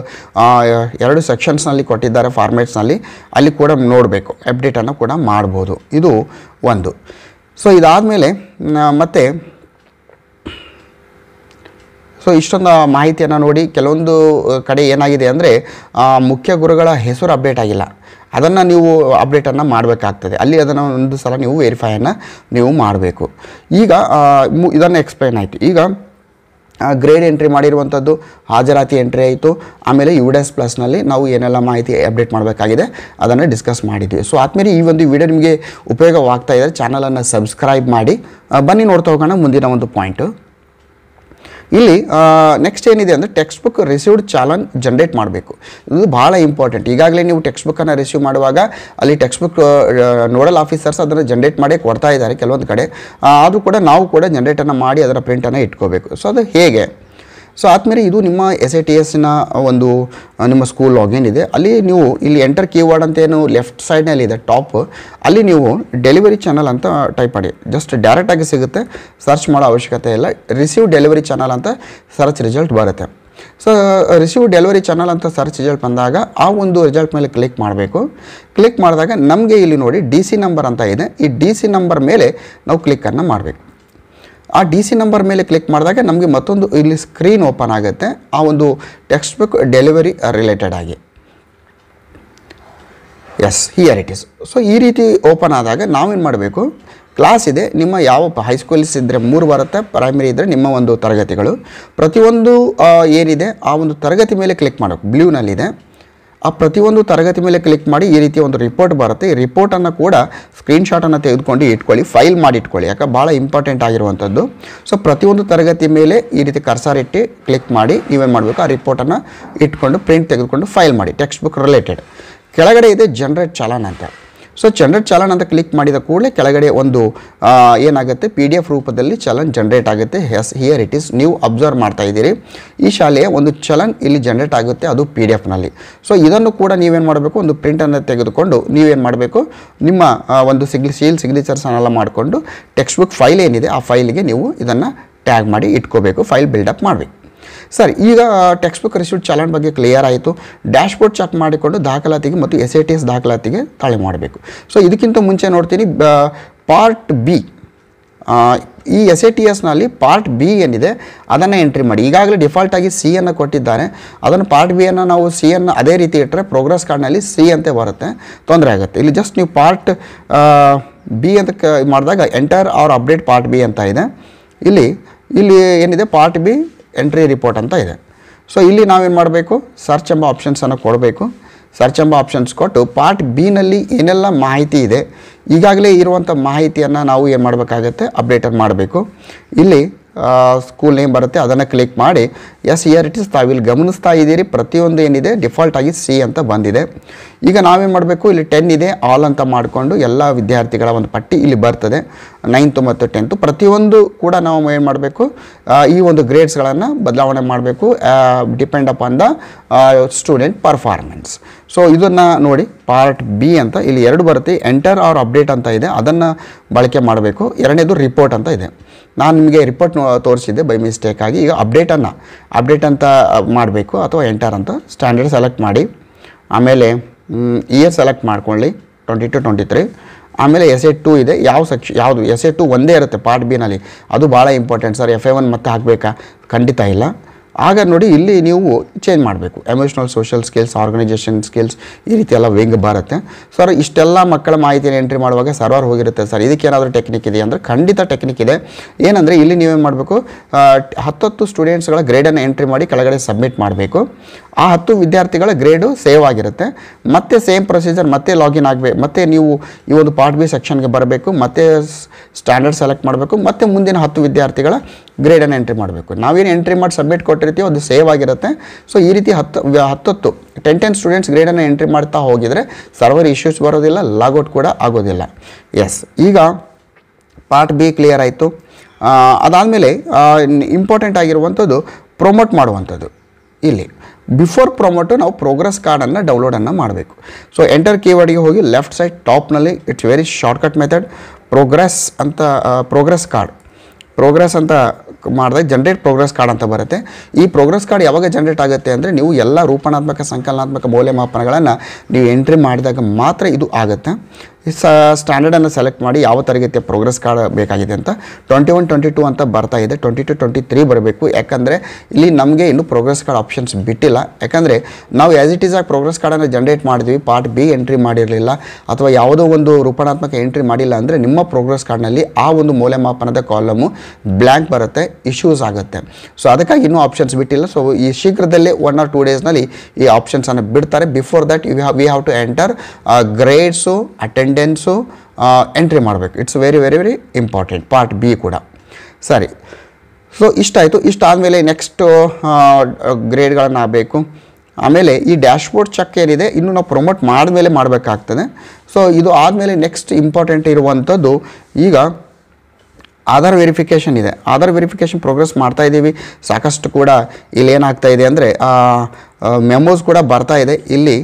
ಎರಡು ಸೆಕ್ಷನ್ಸ್ನಲ್ಲಿ ಕೊಟ್ಟಿದ್ದಾರೆ ಫಾರ್ಮೇಟ್ಸ್ನಲ್ಲಿ ಅಲ್ಲಿ ಕೂಡ ನೋಡಬೇಕು ಅಪ್ಡೇಟನ್ನು ಕೂಡ ಮಾಡ್ಬೋದು ಇದು ಒಂದು ಸೊ ಇದಾದಮೇಲೆ ಮತ್ತು ಸೊ ಇಷ್ಟೊಂದು ಮಾಹಿತಿಯನ್ನು ನೋಡಿ ಕೆಲವೊಂದು ಕಡೆ ಏನಾಗಿದೆ ಅಂದರೆ ಮುಖ್ಯ ಗುರುಗಳ ಹೆಸರು ಅಪ್ಡೇಟ್ ಆಗಿಲ್ಲ ಅದನ್ನು ನೀವು ಅಪ್ಡೇಟನ್ನು ಮಾಡಬೇಕಾಗ್ತದೆ ಅಲ್ಲಿ ಅದನ್ನು ಒಂದು ಸಲ ನೀವು ವೆರಿಫೈಯನ್ನು ನೀವು ಮಾಡಬೇಕು ಈಗ ಇದನ್ನು ಎಕ್ಸ್ಪ್ಲೈನ್ ಆಯಿತು ಈಗ ಗ್ರೇಡ್ ಎಂಟ್ರಿ ಮಾಡಿರುವಂಥದ್ದು ಹಾಜರಾತಿ ಎಂಟ್ರಿ ಆಯಿತು ಆಮೇಲೆ ಯು ಎಸ್ ಪ್ಲಸ್ನಲ್ಲಿ ನಾವು ಏನೆಲ್ಲ ಮಾಹಿತಿ ಅಪ್ಡೇಟ್ ಮಾಡಬೇಕಾಗಿದೆ ಅದನ್ನು ಡಿಸ್ಕಸ್ ಮಾಡಿದ್ವಿ ಸೊ ಆದ್ಮೇಲೆ ಈ ಒಂದು ವಿಡಿಯೋ ನಿಮಗೆ ಉಪಯೋಗವಾಗ್ತಾ ಇದೆ ಚಾನಲನ್ನು ಸಬ್ಸ್ಕ್ರೈಬ್ ಮಾಡಿ ಬನ್ನಿ ನೋಡ್ತಾ ಹೋಗೋಣ ಮುಂದಿನ ಒಂದು ಪಾಯಿಂಟು ಇಲ್ಲಿ ನೆಕ್ಸ್ಟ್ ಏನಿದೆ ಅಂದರೆ textbook received challan generate ಮಾಡಬೇಕು ಇದು ಭಾಳ ಇಂಪಾರ್ಟೆಂಟ್ ಈಗಾಗಲೇ ನೀವು ಟೆಕ್ಸ್ಟ್ ಬುಕ್ಕನ್ನು ರಿಸೀವ್ ಮಾಡುವಾಗ ಅಲ್ಲಿ ಟೆಕ್ಸ್ಟ್ ಬುಕ್ ನೋಡಲ್ ಆಫೀಸರ್ಸ್ ಅದನ್ನು ಜನ್ರೇಟ್ ಮಾಡಿ ಕೊಡ್ತಾ ಇದ್ದಾರೆ ಕೆಲವೊಂದು ಕಡೆ ಆದರೂ ಕೂಡ ನಾವು ಕೂಡ ಜನ್ರೇಟನ್ನು ಮಾಡಿ ಅದರ ಪ್ರಿಂಟನ್ನು ಇಟ್ಕೋಬೇಕು ಸೊ ಅದು ಹೇಗೆ ಸೊ ಆದಮೇಲೆ ಇದು ನಿಮ್ಮ ಎಸ್ ಐ ಟಿ ಎಸ್ನ ಒಂದು ನಿಮ್ಮ ಸ್ಕೂಲ್ ಲಾಗಿನ್ ಇದೆ ಅಲ್ಲಿ ನೀವು ಇಲ್ಲಿ ಎಂಟರ್ ಕೀವರ್ಡ್ ಅಂತ ಏನು ಲೆಫ್ಟ್ ಸೈಡ್ನಲ್ಲಿ ಇದೆ ಟಾಪ್ ಅಲ್ಲಿ ನೀವು ಡೆಲಿವರಿ ಚಾನಲ್ ಅಂತ ಟೈಪ್ ಮಾಡಿ ಜಸ್ಟ್ ಡೈರೆಕ್ಟಾಗಿ ಸಿಗುತ್ತೆ ಸರ್ಚ್ ಮಾಡೋ ಅವಶ್ಯಕತೆ ಇಲ್ಲ ರಿಸೀವ್ ಡೆಲಿವರಿ ಚಾನಲ್ ಅಂತ ಸರ್ಚ್ ರಿಸಲ್ಟ್ ಬರುತ್ತೆ ಸೊ ರಿಸೀವ್ ಡೆಲಿವರಿ ಚಾನಲ್ ಅಂತ ಸರ್ಚ್ ರಿಸಲ್ಟ್ ಬಂದಾಗ ಆ ಒಂದು ರಿಸಲ್ಟ್ ಮೇಲೆ ಕ್ಲಿಕ್ ಮಾಡಬೇಕು ಕ್ಲಿಕ್ ಮಾಡಿದಾಗ ನಮಗೆ ಇಲ್ಲಿ ನೋಡಿ ಡಿ ಸಿ ನಂಬರ್ ಅಂತ ಇದೆ ಈ ಡಿ ಸಿ ನಂಬರ್ ಮೇಲೆ ನಾವು ಕ್ಲಿಕ್ಕನ್ನು ಮಾಡಬೇಕು ಆ ಡಿ ಸಿ ನಂಬರ್ ಮೇಲೆ ಕ್ಲಿಕ್ ಮಾಡಿದಾಗ ನಮಗೆ ಮತ್ತೊಂದು ಇಲ್ಲಿ ಸ್ಕ್ರೀನ್ ಓಪನ್ ಆಗುತ್ತೆ ಆ ಒಂದು ಟೆಕ್ಸ್ಟ್ ಬುಕ್ ಡೆಲಿವರಿ ರಿಲೇಟೆಡ್ ಆಗಿ as here it is so ಈ ರೀತಿ ಓಪನ್ ಆದಾಗ ನಾವೇನು ಮಾಡಬೇಕು ಕ್ಲಾಸ್ ಇದೆ ನಿಮ್ಮ ಯಾವ ಹೈಸ್ಕೂಲ್ಸ್ ಇದ್ದರೆ ಮೂರು ಬರುತ್ತೆ ಪ್ರೈಮರಿ ಇದ್ದರೆ ನಿಮ್ಮ ಒಂದು ತರಗತಿಗಳು ಪ್ರತಿಯೊಂದು ಏನಿದೆ ಆ ಒಂದು ತರಗತಿ ಮೇಲೆ ಕ್ಲಿಕ್ ಮಾಡಬೇಕು ಬ್ಲೂನಲ್ಲಿದೆ ಆ ಪ್ರತಿಯೊಂದು ತರಗತಿ ಮೇಲೆ ಕ್ಲಿಕ್ ಮಾಡಿ ಈ ರೀತಿ ಒಂದು ರಿಪೋರ್ಟ್ ಬರುತ್ತೆ ಈ ರಿಪೋರ್ಟನ್ನು ಕೂಡ ಸ್ಕ್ರೀನ್ಶಾಟನ್ನು ತೆಗೆದುಕೊಂಡು ಇಟ್ಕೊಳ್ಳಿ ಫೈಲ್ ಮಾಡಿ ಇಟ್ಕೊಳ್ಳಿ ಯಾಕೆ ಭಾಳ ಇಂಪಾರ್ಟೆಂಟ್ ಆಗಿರುವಂಥದ್ದು ಸೊ ಪ್ರತಿಯೊಂದು ತರಗತಿ ಮೇಲೆ ಈ ರೀತಿ ಕರ್ಸರ್ ಇಟ್ಟು ಕ್ಲಿಕ್ ಮಾಡಿ ನೀವೇನು ಮಾಡಬೇಕು ಆ ರಿಪೋರ್ಟನ್ನು ಇಟ್ಕೊಂಡು ಪ್ರಿಂಟ್ ತೆಗೆದುಕೊಂಡು ಫೈಲ್ ಮಾಡಿ ಟೆಕ್ಸ್ಟ್ ಬುಕ್ ರಿಲೇಟೆಡ್ ಕೆಳಗಡೆ ಇದೆ ಜನರೇಟ್ ಚಲನ್ ಅಂತ ಸೊ ಜನ್ರೇಟ್ ಚಲನ್ ಅಂತ ಕ್ಲಿಕ್ ಮಾಡಿದ ಕೂಡಲೇ ಕೆಳಗಡೆ ಒಂದು ಏನಾಗುತ್ತೆ ಪಿ ಡಿ ಎಫ್ ರೂಪದಲ್ಲಿ ಚಲನ್ ಜನ್ರೇಟ್ ಆಗುತ್ತೆ ಹೆಸ್ ಹಿಯರ್ ಇಟ್ ಈಸ್ ನೀವು ಅಬ್ಸರ್ವ್ ಮಾಡ್ತಾ ಇದ್ದೀರಿ ಈ ಶಾಲೆಯ ಒಂದು ಚಲನ್ ಇಲ್ಲಿ ಜನ್ರೇಟ್ ಆಗುತ್ತೆ ಅದು ಪಿ ಡಿ ಎಫ್ನಲ್ಲಿ ಸೊ ಇದನ್ನು ಕೂಡ ನೀವೇನು ಮಾಡಬೇಕು ಒಂದು ಪ್ರಿಂಟನ್ನು ತೆಗೆದುಕೊಂಡು ನೀವೇನು ಮಾಡಬೇಕು ನಿಮ್ಮ ಒಂದು ಸಿಗ್ನಿ ಸೀಲ್ ಅನ್ನೆಲ್ಲ ಮಾಡಿಕೊಂಡು ಟೆಕ್ಸ್ಟ್ ಬುಕ್ ಫೈಲ್ ಏನಿದೆ ಆ ಫೈಲಿಗೆ ನೀವು ಇದನ್ನು ಟ್ಯಾಗ್ ಮಾಡಿ ಇಟ್ಕೋಬೇಕು ಫೈಲ್ ಬಿಲ್ಡಪ್ ಮಾಡಬೇಕು ಸರ್ ಈಗ ಟೆಕ್ಸ್ಟ್ ಬುಕ್ ರಿಸೀಟ್ ಚಲನ್ ಬಗ್ಗೆ ಕ್ಲಿಯರ್ ಆಯಿತು ಡ್ಯಾಶ್ ಬೋರ್ಡ್ ಚೆಕ್ ಮಾಡಿಕೊಂಡು ದಾಖಲಾತಿಗೆ ಮತ್ತು ಎಸ್ ಐ ಟಿ ಎಸ್ ದಾಖಲಾತಿಗೆ ತಾಳೆ ಮಾಡಬೇಕು ಸೊ ಇದಕ್ಕಿಂತ ಮುಂಚೆ ನೋಡ್ತೀನಿ ಪಾರ್ಟ್ ಬಿ ಈ ಎಸ್ ಐ ಟಿ ಎಸ್ನಲ್ಲಿ ಪಾರ್ಟ್ ಬಿ ಏನಿದೆ ಅದನ್ನು ಎಂಟ್ರಿ ಮಾಡಿ ಈಗಾಗಲೇ ಡಿಫಾಲ್ಟಾಗಿ ಸಿ ಅನ್ನು ಕೊಟ್ಟಿದ್ದಾರೆ ಅದನ್ನು ಪಾರ್ಟ್ ಬಿಯನ್ನು ನಾವು ಸಿ ಅನ್ನು ಅದೇ ರೀತಿ ಇಟ್ಟರೆ ಪ್ರೋಗ್ರೆಸ್ ಕಾರ್ಡ್ನಲ್ಲಿ ಸಿ ಅಂತೆ ಬರುತ್ತೆ ತೊಂದರೆ ಆಗುತ್ತೆ ಇಲ್ಲಿ ಜಸ್ಟ್ ನೀವು ಪಾರ್ಟ್ ಬಿ ಅಂತ ಕ ಮಾಡಿದಾಗ enter or update part B ಅಂತ ಇದೆ ಇಲ್ಲಿ ಇಲ್ಲಿ ಏನಿದೆ ಪಾರ್ಟ್ ಬಿ ಎಂಟ್ರಿ ರಿಪೋರ್ಟ್ ಅಂತ ಇದೆ ಸೊ ಇಲ್ಲಿ ನಾವೇನು ಮಾಡಬೇಕು ಸರ್ಚ್ ಎಂಬ ಆಪ್ಷನ್ಸನ್ನು ಕೊಡಬೇಕು ಸರ್ಚ್ ಎಂಬ ಆಪ್ಷನ್ಸ್ ಕೊಟ್ಟು ಪಾರ್ಟ್ ಬಿನಲ್ಲಿ ಏನೆಲ್ಲ ಮಾಹಿತಿ ಇದೆ ಈಗಾಗಲೇ ಇರುವಂಥ ಮಾಹಿತಿಯನ್ನು ನಾವು ಏನು ಮಾಡಬೇಕಾಗತ್ತೆ ಅಪ್ಡೇಟನ್ನು ಮಾಡಬೇಕು ಇಲ್ಲಿ ಸ್ಕೂಲ್ ನೇಮ್ ಬರುತ್ತೆ ಅದನ್ನು ಕ್ಲಿಕ್ ಮಾಡಿ ಎಸ್ ಇಯರ್ ಇಟ್ ಇಸ್ ತಾವಿಲ್ಲಿ ಗಮನಿಸ್ತಾ ಇದ್ದೀರಿ ಪ್ರತಿಯೊಂದು ಏನಿದೆ ಡಿಫಾಲ್ಟ್ ಆಗಿ ಸಿ ಅಂತ ಬಂದಿದೆ ಈಗ ನಾವೇನು ಮಾಡಬೇಕು ಇಲ್ಲಿ ಟೆನ್ ಇದೆ ಆಲ್ ಅಂತ ಮಾಡಿಕೊಂಡು ಎಲ್ಲ ವಿದ್ಯಾರ್ಥಿಗಳ ಒಂದು ಪಟ್ಟಿ ಇಲ್ಲಿ ಬರ್ತದೆ ನೈನ್ತು ಮತ್ತು ಟೆಂತು ಪ್ರತಿಯೊಂದು ಕೂಡ ನಾವು ಏನು ಮಾಡಬೇಕು ಈ ಒಂದು ಗ್ರೇಡ್ಸ್ಗಳನ್ನು ಬದಲಾವಣೆ ಮಾಡಬೇಕು depend upon the student performance so ಇದನ್ನು ನೋಡಿ ಪಾರ್ಟ್ ಬಿ ಅಂತ ಇಲ್ಲಿ ಎರಡು ಬರುತ್ತೆ ಎಂಟರ್ ಆರ್ ಅಪ್ಡೇಟ್ ಅಂತ ಇದೆ ಅದನ್ನು ಬಳಕೆ ಮಾಡಬೇಕು ಎರಡನೇದು ರಿಪೋರ್ಟ್ ಅಂತ ಇದೆ ನಾನು ನಿಮಗೆ ರಿಪೋರ್ಟ್ ತೋರಿಸಿದ್ದೆ ಬೈ ಮಿಸ್ಟೇಕ್ ಆಗಿ ಈಗ ಅಪ್ಡೇಟನ್ನು ಅಪ್ಡೇಟ್ ಅಂತ ಮಾಡಬೇಕು ಅಥವಾ ಎಂಟರ್ ಅಂತ ಸ್ಟ್ಯಾಂಡರ್ಡ್ ಸೆಲೆಕ್ಟ್ ಮಾಡಿ ಆಮೇಲೆ ಇಯರ್ ಸೆಲೆಕ್ಟ್ ಮಾಡ್ಕೊಳ್ಳಿ ಟ್ವೆಂಟಿ ಟು ಟ್ವೆಂಟಿ ತ್ರೀ ಆಮೇಲೆ ಎಸ್ ಎ ಟು ಇದೆ ಯಾವ ಸೆಕ್ಷನ್ ಯಾವುದು ಎಸ್ ಎ ಟು ಒಂದೇ ಇರುತ್ತೆ ಪಾರ್ಟ್ ಬಿನಲ್ಲಿ ಅದು ಭಾಳ important sir F A one ಮತ್ತೆ ಹಾಕಬೇಕಾ ಖಂಡಿತ ಇಲ್ಲ ಆಗ ನೋಡಿ ಇಲ್ಲಿ ನೀವು ಚೇಂಜ್ ಮಾಡಬೇಕು emotional social skills organisation skills ಈ ರೀತಿ ಎಲ್ಲ ವಿಂಗ್ ಬರುತ್ತೆ ಸರ್ ಇಷ್ಟೆಲ್ಲ ಮಕ್ಕಳ ಮಾಹಿತಿಯನ್ನು ಎಂಟ್ರಿ ಮಾಡುವಾಗ ಸರ್ವರ್ ಹೋಗಿರುತ್ತೆ ಸರ್ ಇದಕ್ಕೆ ಏನಾದರೂ ಟೆಕ್ನಿಕ್ ಇದೆ ಅಂದರೆ ಖಂಡಿತ ಟೆಕ್ನಿಕ್ ಇದೆ ಏನಂದರೆ ಇಲ್ಲಿ ನೀವೇನು ಮಾಡಬೇಕು ಹತ್ತತ್ತು ಸ್ಟೂಡೆಂಟ್ಸ್ಗಳ ಗ್ರೇಡನ್ನು ಎಂಟ್ರಿ ಮಾಡಿ ಕೆಳಗಡೆ ಸಬ್ಮಿಟ್ ಮಾಡಬೇಕು ಆ ಹತ್ತು ವಿದ್ಯಾರ್ಥಿಗಳ ಗ್ರೇಡು ಸೇವ್ ಆಗಿರುತ್ತೆ ಮತ್ತೆ ಸೇಮ್ ಪ್ರೊಸೀಜರ್ ಮತ್ತೆ ಲಾಗಿನ್ ಆಗಬೇಕು ಮತ್ತೆ ನೀವು ಈ ಒಂದು ಪಾರ್ಟ್ ಬಿ ಸೆಕ್ಷನ್ಗೆ ಬರಬೇಕು ಮತ್ತೆ ಸ್ಟ್ಯಾಂಡರ್ಡ್ ಸೆಲೆಕ್ಟ್ ಮಾಡಬೇಕು ಮತ್ತೆ ಮುಂದಿನ ಹತ್ತು ವಿದ್ಯಾರ್ಥಿಗಳ ಗ್ರೇಡನ್ನು ಎಂಟ್ರಿ ಮಾಡಬೇಕು ನಾವೇನು ಎಂಟ್ರಿ ಮಾಡಿ ಸಬ್ಮಿಟ್ ಕೊಟ್ಟಿರ್ತೀವೋ ಅದು ಸೇವ್ ಆಗಿರುತ್ತೆ ಸೊ ಈ ರೀತಿ ಹತ್ತು ಹತ್ತತ್ತು ಟೆನ್ ಟೆನ್ ಸ್ಟೂಡೆಂಟ್ಸ್ ಗ್ರೇಡನ್ನು ಎಂಟ್ರಿ ಮಾಡ್ತಾ ಹೋಗಿದರೆ ಸರ್ವರ್ ಇಶ್ಯೂಸ್ ಬರೋದಿಲ್ಲ ಲಾಗೌಟ್ ಕೂಡ ಆಗೋದಿಲ್ಲ ಎಸ್ ಈಗ ಪಾರ್ಟ್ ಬಿ ಕ್ಲಿಯರ್ ಆಯಿತು ಅದಾದಮೇಲೆ ಇಂಪಾರ್ಟೆಂಟ್ ಆಗಿರುವಂಥದ್ದು ಪ್ರೊಮೋಟ್ ಮಾಡುವಂಥದ್ದು ಇಲ್ಲಿ ಬಿಫೋರ್ ಪ್ರೊಮೋಟು ನಾವು ಪ್ರೋಗ್ರೆಸ್ ಕಾರ್ಡನ್ನು ಡೌನ್ಲೋಡನ್ನು ಮಾಡಬೇಕು ಸೊ ಎಂಟರ್ ಕೀವರ್ಡ್ಗೆ ಹೋಗಿ ಲೆಫ್ಟ್ ಸೈಡ್ ಟಾಪ್ನಲ್ಲಿ it's very shortcut method progress ಅಂತ ಪ್ರೋಗ್ರೆಸ್ ಕಾರ್ಡ್ ಪ್ರೋಗ್ರೆಸ್ ಅಂತ ಮಾಡಿದಾಗ ಜನ್ರೇಟ್ ಪ್ರೋಗ್ರೆಸ್ ಕಾರ್ಡ್ ಅಂತ ಬರುತ್ತೆ ಈ ಪ್ರೋಗ್ರೆಸ್ ಕಾರ್ಡ್ ಯಾವಾಗ ಜನ್ರೇಟ್ ಆಗುತ್ತೆ ಅಂದರೆ ನೀವು ಎಲ್ಲ ರೂಪಣಾತ್ಮಕ ಸಂಕಲನಾತ್ಮಕ ಮೌಲ್ಯಮಾಪನಗಳನ್ನು ನೀವು ಎಂಟ್ರಿ ಮಾಡಿದಾಗ ಮಾತ್ರ ಇದು ಆಗುತ್ತೆ ಸ ಸ್ಟ್ಯಾಂಡರ್ಡನ್ನು ಸೆಲೆಕ್ಟ್ ಮಾಡಿ ಯಾವ ತರಗತಿಯ ಪ್ರೋಗ್ರೆಸ್ ಕಾರ್ಡ್ ಬೇಕಾಗಿದೆ ಅಂತ ಟ್ವೆಂಟಿ ಒನ್ ಟ್ವೆಂಟಿ ಟು ಅಂತ ಬರ್ತಾ ಇದೆ ಟ್ವೆಂಟಿ ಟು ಟ್ವೆಂಟಿ ತ್ರೀ ಬರಬೇಕು ಯಾಕಂದರೆ ಇಲ್ಲಿ ನಮಗೆ ಇನ್ನೂ ಪ್ರೋಗ್ರೆಸ್ ಕಾರ್ಡ್ ಆಪ್ಷನ್ಸ್ ಬಿಟ್ಟಿಲ್ಲ ಯಾಕಂದರೆ ನಾವು ಆ್ಯಸ್ ಇಟ್ ಈಸ್ ಆಗಿ ಪ್ರೋಗ್ರೆಸ್ ಕಾರ್ಡನ್ನು ಜನ್ರೇಟ್ ಮಾಡಿದ್ವಿ ಪಾರ್ಟ್ ಬಿ ಎಂಟ್ರಿ ಮಾಡಿರಲಿಲ್ಲ ಅಥವಾ ಯಾವುದೋ ಒಂದು ರೂಪಣಾತ್ಮಕ ಎಂಟ್ರಿ ಮಾಡಿಲ್ಲ ಅಂದರೆ ನಿಮ್ಮ ಪ್ರೋಗ್ರೆಸ್ ಕಾರ್ಡ್ನಲ್ಲಿ ಆ ಒಂದು ಮೌಲ್ಯಮಾಪನದ ಕಾಲಮು ಬ್ಲ್ಯಾಂಕ್ ಬರುತ್ತೆ ಇಶ್ಯೂಸ್ ಆಗುತ್ತೆ ಸೊ ಅದಕ್ಕಾಗಿ ಇನ್ನೂ ಆಪ್ಷನ್ಸ್ ಬಿಟ್ಟಿಲ್ಲ ಸೊ ಈ ಶೀಘ್ರದಲ್ಲೇ ಒನ್ ಆರ್ ಟೂ ಡೇಸ್ನಲ್ಲಿ ಈ ಆಪ್ಷನ್ಸನ್ನು ಬಿಡ್ತಾರೆ before that you have we have to enter grades attend attendance entry ಮಾಡಬೇಕು it's very very very important part B ಕೂಡ ಸರಿ ಸೊ ಇಷ್ಟಾಯಿತು ಇಷ್ಟಾದಮೇಲೆ ನೆಕ್ಸ್ಟು ಗ್ರೇಡ್ಗಳನ್ನು ಆಗಬೇಕು ಆಮೇಲೆ ಈ ಡ್ಯಾಶ್ಬೋರ್ಡ್ ಚೆಕ್ ಏನಿದೆ ಇನ್ನು ನಾವು ಪ್ರೊಮೋಟ್ ಮಾಡಿದ್ಮೇಲೆ ಮಾಡಬೇಕಾಗ್ತದೆ ಸೊ ಇದು ಆದಮೇಲೆ ನೆಕ್ಸ್ಟ್ ಇಂಪಾರ್ಟೆಂಟ್ ಇರುವಂಥದ್ದು ಈಗ ಆಧಾರ್ ವೆರಿಫಿಕೇಷನ್ ಇದೆ ಆಧಾರ್ ವೆರಿಫಿಕೇಷನ್ ಪ್ರೋಗ್ರೆಸ್ ಮಾಡ್ತಾ ಇದ್ದೀವಿ ಸಾಕಷ್ಟು ಕೂಡ ಇಲ್ಲೇನಾಗ್ತಾಯಿದೆ ಇದೆ ಅಂದರೆ ಮೆಮೋಸ್ ಕೂಡ ಬರ್ತಾ ಇದೆ ಇಲ್ಲಿ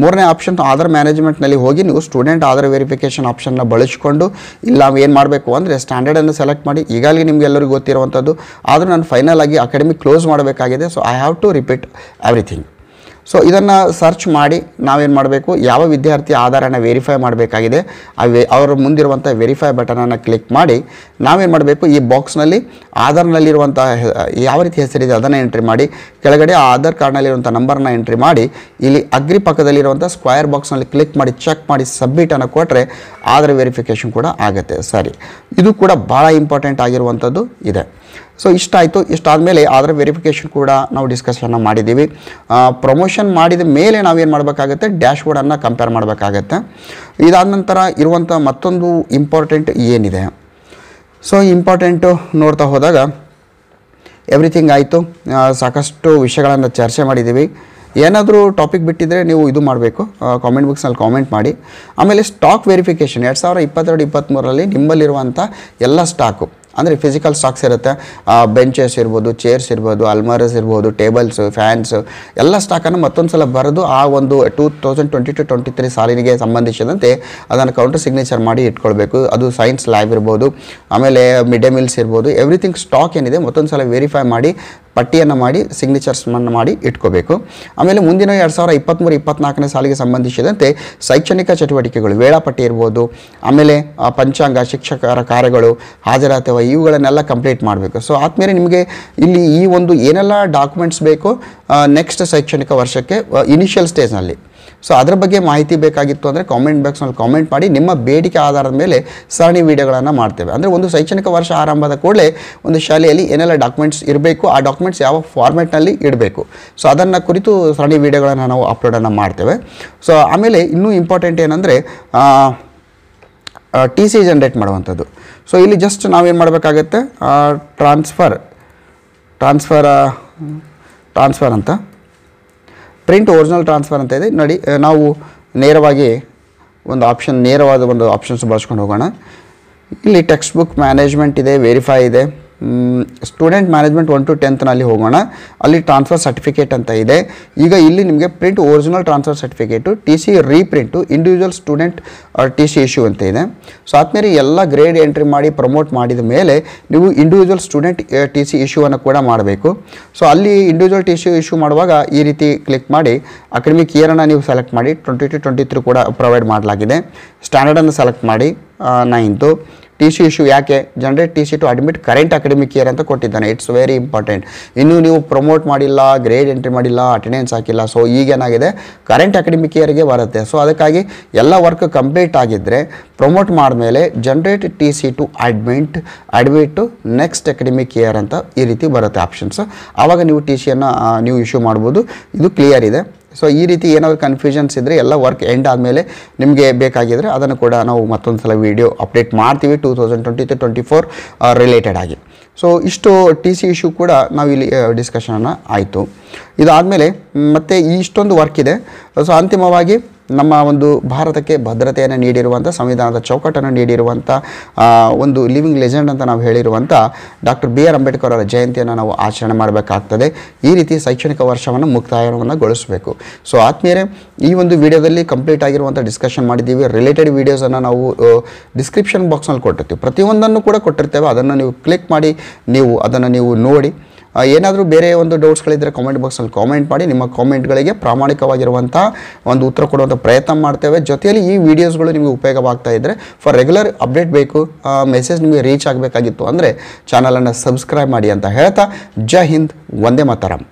ಮೂರನೇ ಆಪ್ಷನ್ ಆಧಾರ್ ಮ್ಯಾನೇಜ್ಮೆಂಟ್ನಲ್ಲಿ ಹೋಗಿ ನೀವು ಸ್ಟೂಡೆಂಟ್ ಆಧಾರ್ ವೆರಿಫಿಕೇಶನ್ ಆಪ್ಷನ್ನ ಬಳಸಿಕೊಂಡು ಇಲ್ಲ ನಾವು ಏನು ಮಾಡಬೇಕು ಅಂದರೆ ಸ್ಟ್ಯಾಂಡರ್ಡನ್ನು ಸೆಲೆಕ್ಟ್ ಮಾಡಿ ಈಗಾಗಲೇ ನಿಮಗೆಲ್ಲರಿಗೂ ಗೊತ್ತಿರುವಂಥದ್ದು ಆದರೂ ನಾನು ಫೈನಲ್ ಆಗಿ ಅಕಾಡೆಮಿ ಕ್ಲೋಸ್ ಮಾಡಬೇಕಾಗಿದೆ so I have to repeat everything so ಇದನ್ನು ಸರ್ಚ್ ಮಾಡಿ ನಾವೇನು ಮಾಡಬೇಕು ಯಾವ ವಿದ್ಯಾರ್ಥಿ ಆಧಾರನ ವೆರಿಫೈ ಮಾಡಬೇಕಾಗಿದೆ ಆ ವೆ ಅವರ ಮುಂದಿರುವಂಥ ವೆರಿಫೈ ಬಟನನ್ನು ಕ್ಲಿಕ್ ಮಾಡಿ ನಾವೇನು ಮಾಡಬೇಕು ಈ ಬಾಕ್ಸ್ನಲ್ಲಿ ಆಧಾರ್ನಲ್ಲಿರುವಂಥ ಯಾವ ರೀತಿ ಹೆಸರಿದೆ ಅದನ್ನು ಎಂಟ್ರಿ ಮಾಡಿ ಕೆಳಗಡೆ ಆ ಆಧಾರ್ ಕಾರ್ಡ್ನಲ್ಲಿರುವಂಥ ನಂಬರ್ನ ಎಂಟ್ರಿ ಮಾಡಿ ಇಲ್ಲಿ ಅಗ್ರಿ ಪಕ್ಕದಲ್ಲಿರುವಂಥ ಸ್ಕ್ವಯರ್ ಬಾಕ್ಸ್ನಲ್ಲಿ ಕ್ಲಿಕ್ ಮಾಡಿ ಚೆಕ್ ಮಾಡಿ ಸಬ್ಮಿಟನ್ನು ಕೊಟ್ಟರೆ ಆಧಾರ್ ವೆರಿಫಿಕೇಷನ್ ಕೂಡ ಆಗುತ್ತೆ ಸರಿ ಇದು ಕೂಡ ಭಾಳ ಇಂಪಾರ್ಟೆಂಟ್ ಆಗಿರುವಂಥದ್ದು ಇದೆ ಸೊ ಇಷ್ಟಾಯಿತು ಇಷ್ಟಾದಮೇಲೆ ಅದರ ವೆರಿಫಿಕೇಷನ್ ಕೂಡ ನಾವು ಡಿಸ್ಕಷನ್ನ ಮಾಡಿದ್ದೀವಿ ಪ್ರಮೋಷನ್ ಮಾಡಿದ ಮೇಲೆ ನಾವೇನು ಮಾಡಬೇಕಾಗತ್ತೆ ಡ್ಯಾಶ್ ಬೋರ್ಡನ್ನು ಕಂಪೇರ್ ಮಾಡಬೇಕಾಗತ್ತೆ ಇದಾದ ನಂತರ ಇರುವಂಥ ಮತ್ತೊಂದು ಇಂಪಾರ್ಟೆಂಟ್ ಏನಿದೆ ಸೊ ಇಂಪಾರ್ಟೆಂಟು ನೋಡ್ತಾ ಹೋದಾಗ ಎವ್ರಿಥಿಂಗ್ ಆಯಿತು ಸಾಕಷ್ಟು ವಿಷಯಗಳನ್ನು ಚರ್ಚೆ ಮಾಡಿದ್ದೀವಿ ಏನಾದರೂ ಟಾಪಿಕ್ ಬಿಟ್ಟಿದ್ದರೆ ನೀವು ಇದು ಮಾಡಬೇಕು ಕಾಮೆಂಟ್ ಬುಕ್ಸ್ನಲ್ಲಿ ಕಾಮೆಂಟ್ ಮಾಡಿ ಆಮೇಲೆ ಸ್ಟಾಕ್ ವೆರಿಫಿಕೇಷನ್ ಎರಡು ಸಾವಿರ ಇಪ್ಪತ್ತೆರಡು ಇಪ್ಪತ್ತ್ಮೂರರಲ್ಲಿ ನಿಮ್ಮಲ್ಲಿರುವಂಥ ಎಲ್ಲ ಸ್ಟಾಕು ಅಂದರೆ ಫಿಸಿಕಲ್ ಸ್ಟಾಕ್ಸ್ ಇರುತ್ತೆ ಬೆಂಚಸ್ ಇರ್ಬೋದು ಚೇರ್ಸ್ ಇರ್ಬೋದು ಅಲ್ಮಾರಸ್ ಇರ್ಬೋದು ಟೇಬಲ್ಸ್ ಫ್ಯಾನ್ಸ್ ಎಲ್ಲ ಸ್ಟಾಕನ್ನು ಮತ್ತೊಂದು ಸಲ ಬರೆದು ಆ ಒಂದು two thousand twenty two twenty three ಸಾಲಿನಿಗೆ ಸಂಬಂಧಿಸಿದಂತೆ ಅದನ್ನು ಕೌಂಟರ್ ಸಿಗ್ನೇಚರ್ ಮಾಡಿ ಇಟ್ಕೊಳ್ಬೇಕು ಅದು ಸೈನ್ಸ್ ಲ್ಯಾಬ್ ಇರ್ಬೋದು ಆಮೇಲೆ ಮಿಡ್ ಡೇ ಮೀಲ್ಸ್ ಇರ್ಬೋದು ಎವ್ರಿಥಿಂಗ್ ಸ್ಟಾಕ್ ಏನಿದೆ ಮತ್ತೊಂದು ಸಲ ವೆರಿಫೈ ಮಾಡಿ ಪಟ್ಟಿಯನ್ನು ಮಾಡಿ ಸಿಗ್ನೇಚರ್ಸ್ಮನ್ನು ಮಾಡಿ ಇಟ್ಕೋಬೇಕು ಆಮೇಲೆ ಮುಂದಿನ ಎರಡು ಸಾವಿರ ಇಪ್ಪತ್ತ್ಮೂರು ಇಪ್ಪತ್ನಾಲ್ಕನೇ ಸಾಲಿಗೆ ಸಂಬಂಧಿಸಿದಂತೆ ಶೈಕ್ಷಣಿಕ ಚಟುವಟಿಕೆಗಳು ವೇಳಾಪಟ್ಟಿ ಇರ್ಬೋದು ಆಮೇಲೆ ಪಂಚಾಂಗ ಶಿಕ್ಷಕರ ಕಾರ್ಯಗಳು ಹಾಜರಾತಿ ಇವುಗಳನ್ನೆಲ್ಲ ಕಂಪ್ಲೀಟ್ ಮಾಡಬೇಕು ಸೊ ಆದಮೇಲೆ ನಿಮಗೆ ಇಲ್ಲಿ ಈ ಒಂದು ಏನೆಲ್ಲ ಡಾಕ್ಯುಮೆಂಟ್ಸ್ ಬೇಕು ನೆಕ್ಸ್ಟ್ ಶೈಕ್ಷಣಿಕ ವರ್ಷಕ್ಕೆ ಇನಿಷಿಯಲ್ ಸ್ಟೇಜ್ನಲ್ಲಿ ಸೊ ಅದರ ಬಗ್ಗೆ ಮಾಹಿತಿ ಬೇಕಾಗಿತ್ತು ಅಂದರೆ ಕಾಮೆಂಟ್ ಬಾಕ್ಸ್ನಲ್ಲಿ ಕಾಮೆಂಟ್ ಮಾಡಿ ನಿಮ್ಮ ಬೇಡಿಕೆ ಆಧಾರದ ಮೇಲೆ ಸರಣಿ ವೀಡಿಯೋಗಳನ್ನು ಮಾಡ್ತೇವೆ ಅಂದರೆ ಒಂದು ಶೈಕ್ಷಣಿಕ ವರ್ಷ ಆರಂಭದ ಕೂಡಲೇ ಒಂದು ಶಾಲೆಯಲ್ಲಿ ಏನೆಲ್ಲ ಡಾಕ್ಯುಮೆಂಟ್ಸ್ ಇರಬೇಕು ಆ ಡಾಕ್ಯುಮೆಂಟ್ಸ್ ಯಾವ ಫಾರ್ಮೆಟ್ನಲ್ಲಿ ಇಡಬೇಕು ಸೊ ಅದನ್ನು ಕುರಿತು ಸರಣಿ ವೀಡಿಯೋಗಳನ್ನು ನಾವು ಅಪ್ಲೋಡನ್ನು ಮಾಡ್ತೇವೆ ಸೊ ಆಮೇಲೆ ಇನ್ನೂ ಇಂಪಾರ್ಟೆಂಟ್ ಏನಂದರೆ ಟಿ ಸಿ ಜನ್ರೇಟ್ ಮಾಡುವಂಥದ್ದು ಸೊ ಇಲ್ಲಿ ಜಸ್ಟ್ ನಾವೇನು ಮಾಡಬೇಕಾಗತ್ತೆ ಟ್ರಾನ್ಸ್ಫರ್ ಟ್ರಾನ್ಸ್ಫರ್ ಟ್ರಾನ್ಸ್ಫರ್ ಅಂತ ಪ್ರಿಂಟ್ ಒರಿಜಿನಲ್ ಟ್ರಾನ್ಸ್ಫರ್ ಅಂತ ಇದೆ ನೋಡಿ ನಾವು ನೇರವಾಗಿ ಒಂದು ಆಪ್ಷನ್ ನೇರವಾದ ಒಂದು ಆಪ್ಷನ್ಸ್ ಬಳಸ್ಕೊಂಡು ಹೋಗೋಣ ಇಲ್ಲಿ ಟೆಕ್ಸ್ಟ್ ಬುಕ್ ಮ್ಯಾನೇಜ್ಮೆಂಟ್ ಇದೆ ವೆರಿಫೈ ಇದೆ ಸ್ಟೂಡೆಂಟ್ ಮ್ಯಾನೇಜ್ಮೆಂಟ್ ಒನ್ ಟು ಟೆಂತ್ನಲ್ಲಿ ಹೋಗೋಣ ಅಲ್ಲಿ ಟ್ರಾನ್ಸ್ಫರ್ ಸರ್ಟಿಫಿಕೇಟ್ ಅಂತ ಇದೆ ಈಗ ಇಲ್ಲಿ ನಿಮಗೆ print original transfer certificate T C reprint individual student T C issue ಅಂತ ಇದೆ ಸೊ ಆದ್ಮೇಲೆ ಎಲ್ಲ ಗ್ರೇಡ್ ಎಂಟ್ರಿ ಮಾಡಿ ಪ್ರಮೋಟ್ ಮಾಡಿದ ಮೇಲೆ ನೀವು ಇಂಡಿವಿಜುವಲ್ ಸ್ಟೂಡೆಂಟ್ ಟಿ ಸಿ ಇಶ್ಯೂವನ್ನು ಕೂಡ ಮಾಡಬೇಕು ಸೊ ಅಲ್ಲಿ ಇಂಡಿವಿಜುವಲ್ ಟಿ ಸಿ ಇಶ್ಯೂ ಮಾಡುವಾಗ ಈ ರೀತಿ ಕ್ಲಿಕ್ ಮಾಡಿ ಅಕಾಡೆಮಿಕ್ ಇಯರನ್ನು ನೀವು ಸೆಲೆಕ್ಟ್ ಮಾಡಿ ಟ್ವೆಂಟಿ ಟು ಟ್ವೆಂಟಿ ತ್ರೀ ಕೂಡ ಪ್ರೊವೈಡ್ ಮಾಡಲಾಗಿದೆ ಸ್ಟ್ಯಾಂಡರ್ಡನ್ನು ಸೆಲೆಕ್ಟ್ ಮಾಡಿ ನೈನ್ತು ಟಿ ಸಿ ಇಶ್ಯೂ ಯಾಕೆ generate T C to admit current academic year ಅಂತ ಕೊಟ್ಟಿದ್ದಾನೆ ಇಟ್ಸ್ ವೆರಿ ಇಂಪಾರ್ಟೆಂಟ್ ಇನ್ನೂ ನೀವು ಪ್ರಮೋಟ್ ಮಾಡಿಲ್ಲ ಗ್ರೇಡ್ ಎಂಟ್ರಿ ಮಾಡಿಲ್ಲ ಅಟೆಂಡೆನ್ಸ್ ಹಾಕಿಲ್ಲ ಸೊ ಈಗೇನಾಗಿದೆ ಕರೆಂಟ್ ಅಕಾಡೆಮಿಕ್ ಇಯರ್ಗೆ ಬರುತ್ತೆ ಸೊ ಅದಕ್ಕಾಗಿ ಎಲ್ಲ ವರ್ಕ್ ಕಂಪ್ಲೀಟ್ ಆಗಿದ್ದರೆ ಪ್ರಮೋಟ್ ಮಾಡಿದ್ಮೇಲೆ generate T C to admit admit to next academic year ಅಂತ ಈ ರೀತಿ ಬರುತ್ತೆ ಆಪ್ಷನ್ಸ್ ಆವಾಗ ನೀವು ಟಿ ಸಿಯನ್ನು ನೀವು ಇಶ್ಯೂ ಮಾಡ್ಬೋದು ಇದು ಕ್ಲಿಯರ್ ಇದೆ ಸೊ ಈ ರೀತಿ ಏನಾದರೂ ಕನ್ಫ್ಯೂಷನ್ಸ್ ಇದ್ದರೆ ಎಲ್ಲ ವರ್ಕ್ ಎಂಡ್ ಆದಮೇಲೆ ನಿಮಗೆ ಬೇಕಾಗಿದ್ದರೆ ಅದನ್ನು ಕೂಡ ನಾವು ಮತ್ತೊಂದು ಸಲ ವೀಡಿಯೋ ಅಪ್ಡೇಟ್ ಮಾಡ್ತೀವಿ two thousand twenty two twenty four related ಆಗಿ ಸೊ ಇಷ್ಟು ಟಿ ಸಿ ಇಶ್ಯೂ ಕೂಡ ನಾವು ಇಲ್ಲಿ ಡಿಸ್ಕಷನ್ ಆಯಿತು ಇದಾದಮೇಲೆ ಮತ್ತು ಇಷ್ಟೊಂದು ವರ್ಕ್ ಇದೆ ಸೊ ಅಂತಿಮವಾಗಿ ನಮ್ಮ ಒಂದು ಭಾರತಕ್ಕೆ ಭದ್ರತೆಯನ್ನು ನೀಡಿರುವಂಥ ಸಂವಿಧಾನದ ಚೌಕಟ್ಟನ್ನು ನೀಡಿರುವಂಥ ಒಂದು ಲಿವಿಂಗ್ ಲೆಜೆಂಡ್ ಅಂತ ನಾವು ಹೇಳಿರುವಂಥ ಡಾಕ್ಟರ್ ಬಿ ಆರ್ ಅಂಬೇಡ್ಕರ್ ಅವರ ಜಯಂತಿಯನ್ನು ನಾವು ಆಚರಣೆ ಮಾಡಬೇಕಾಗ್ತದೆ ಈ ರೀತಿ ಶೈಕ್ಷಣಿಕ ವರ್ಷವನ್ನು ಮುಕ್ತಾಯವನ್ನು ಗೊಳಿಸಬೇಕು ಸೊ ಆತ್ಮೀಯರೇ ಈ ಒಂದು ವಿಡಿಯೋದಲ್ಲಿ ಕಂಪ್ಲೀಟ್ ಆಗಿರುವಂಥ ಡಿಸ್ಕಷನ್ ಮಾಡಿದ್ದೀವಿ ರಿಲೇಟೆಡ್ ವೀಡಿಯೋಸನ್ನು ನಾವು ಡಿಸ್ಕ್ರಿಪ್ಷನ್ ಬಾಕ್ಸ್ನಲ್ಲಿ ಕೊಟ್ಟಿರ್ತೀವಿ ಪ್ರತಿಯೊಂದನ್ನು ಕೂಡ ಕೊಟ್ಟಿರ್ತೇವೆ ಅದನ್ನು ನೀವು ಕ್ಲಿಕ್ ಮಾಡಿ ನೀವು ಅದನ್ನು ನೀವು ನೋಡಿ ಏನಾದರೂ ಬೇರೆ ಒಂದು ಡೌಟ್ಸ್ಗಳಿದ್ದರೆ ಕಾಮೆಂಟ್ ಬಾಕ್ಸಲ್ಲಿ ಕಾಮೆಂಟ್ ಮಾಡಿ ನಿಮ್ಮ ಕಾಮೆಂಟ್ಗಳಿಗೆ ಪ್ರಾಮಾಣಿಕವಾಗಿರುವಂಥ ಒಂದು ಉತ್ತರ ಕೊಡುವಂಥ ಪ್ರಯತ್ನ ಮಾಡ್ತೇವೆ ಜೊತೆಯಲ್ಲಿ ಈ ವಿಡಿಯೋಸ್ಗಳು ನಿಮಗೆ ಉಪಯೋಗವಾಗ್ತಾ ಇದ್ದರೆ ಫಾರ್ ರೆಗ್ಯುಲರ್ ಅಪ್ಡೇಟ್ ಬೇಕು ಮೆಸೇಜ್ ನಿಮಗೆ ರೀಚ್ ಆಗಬೇಕಾಗಿತ್ತು ಅಂದರೆ ಚಾನಲನ್ನು ಸಬ್ಸ್ಕ್ರೈಬ್ ಮಾಡಿ ಅಂತ ಹೇಳ್ತಾ ಜೈ ಹಿಂದ್ ಒಂದೇ ಮಾತಾರಾಮ್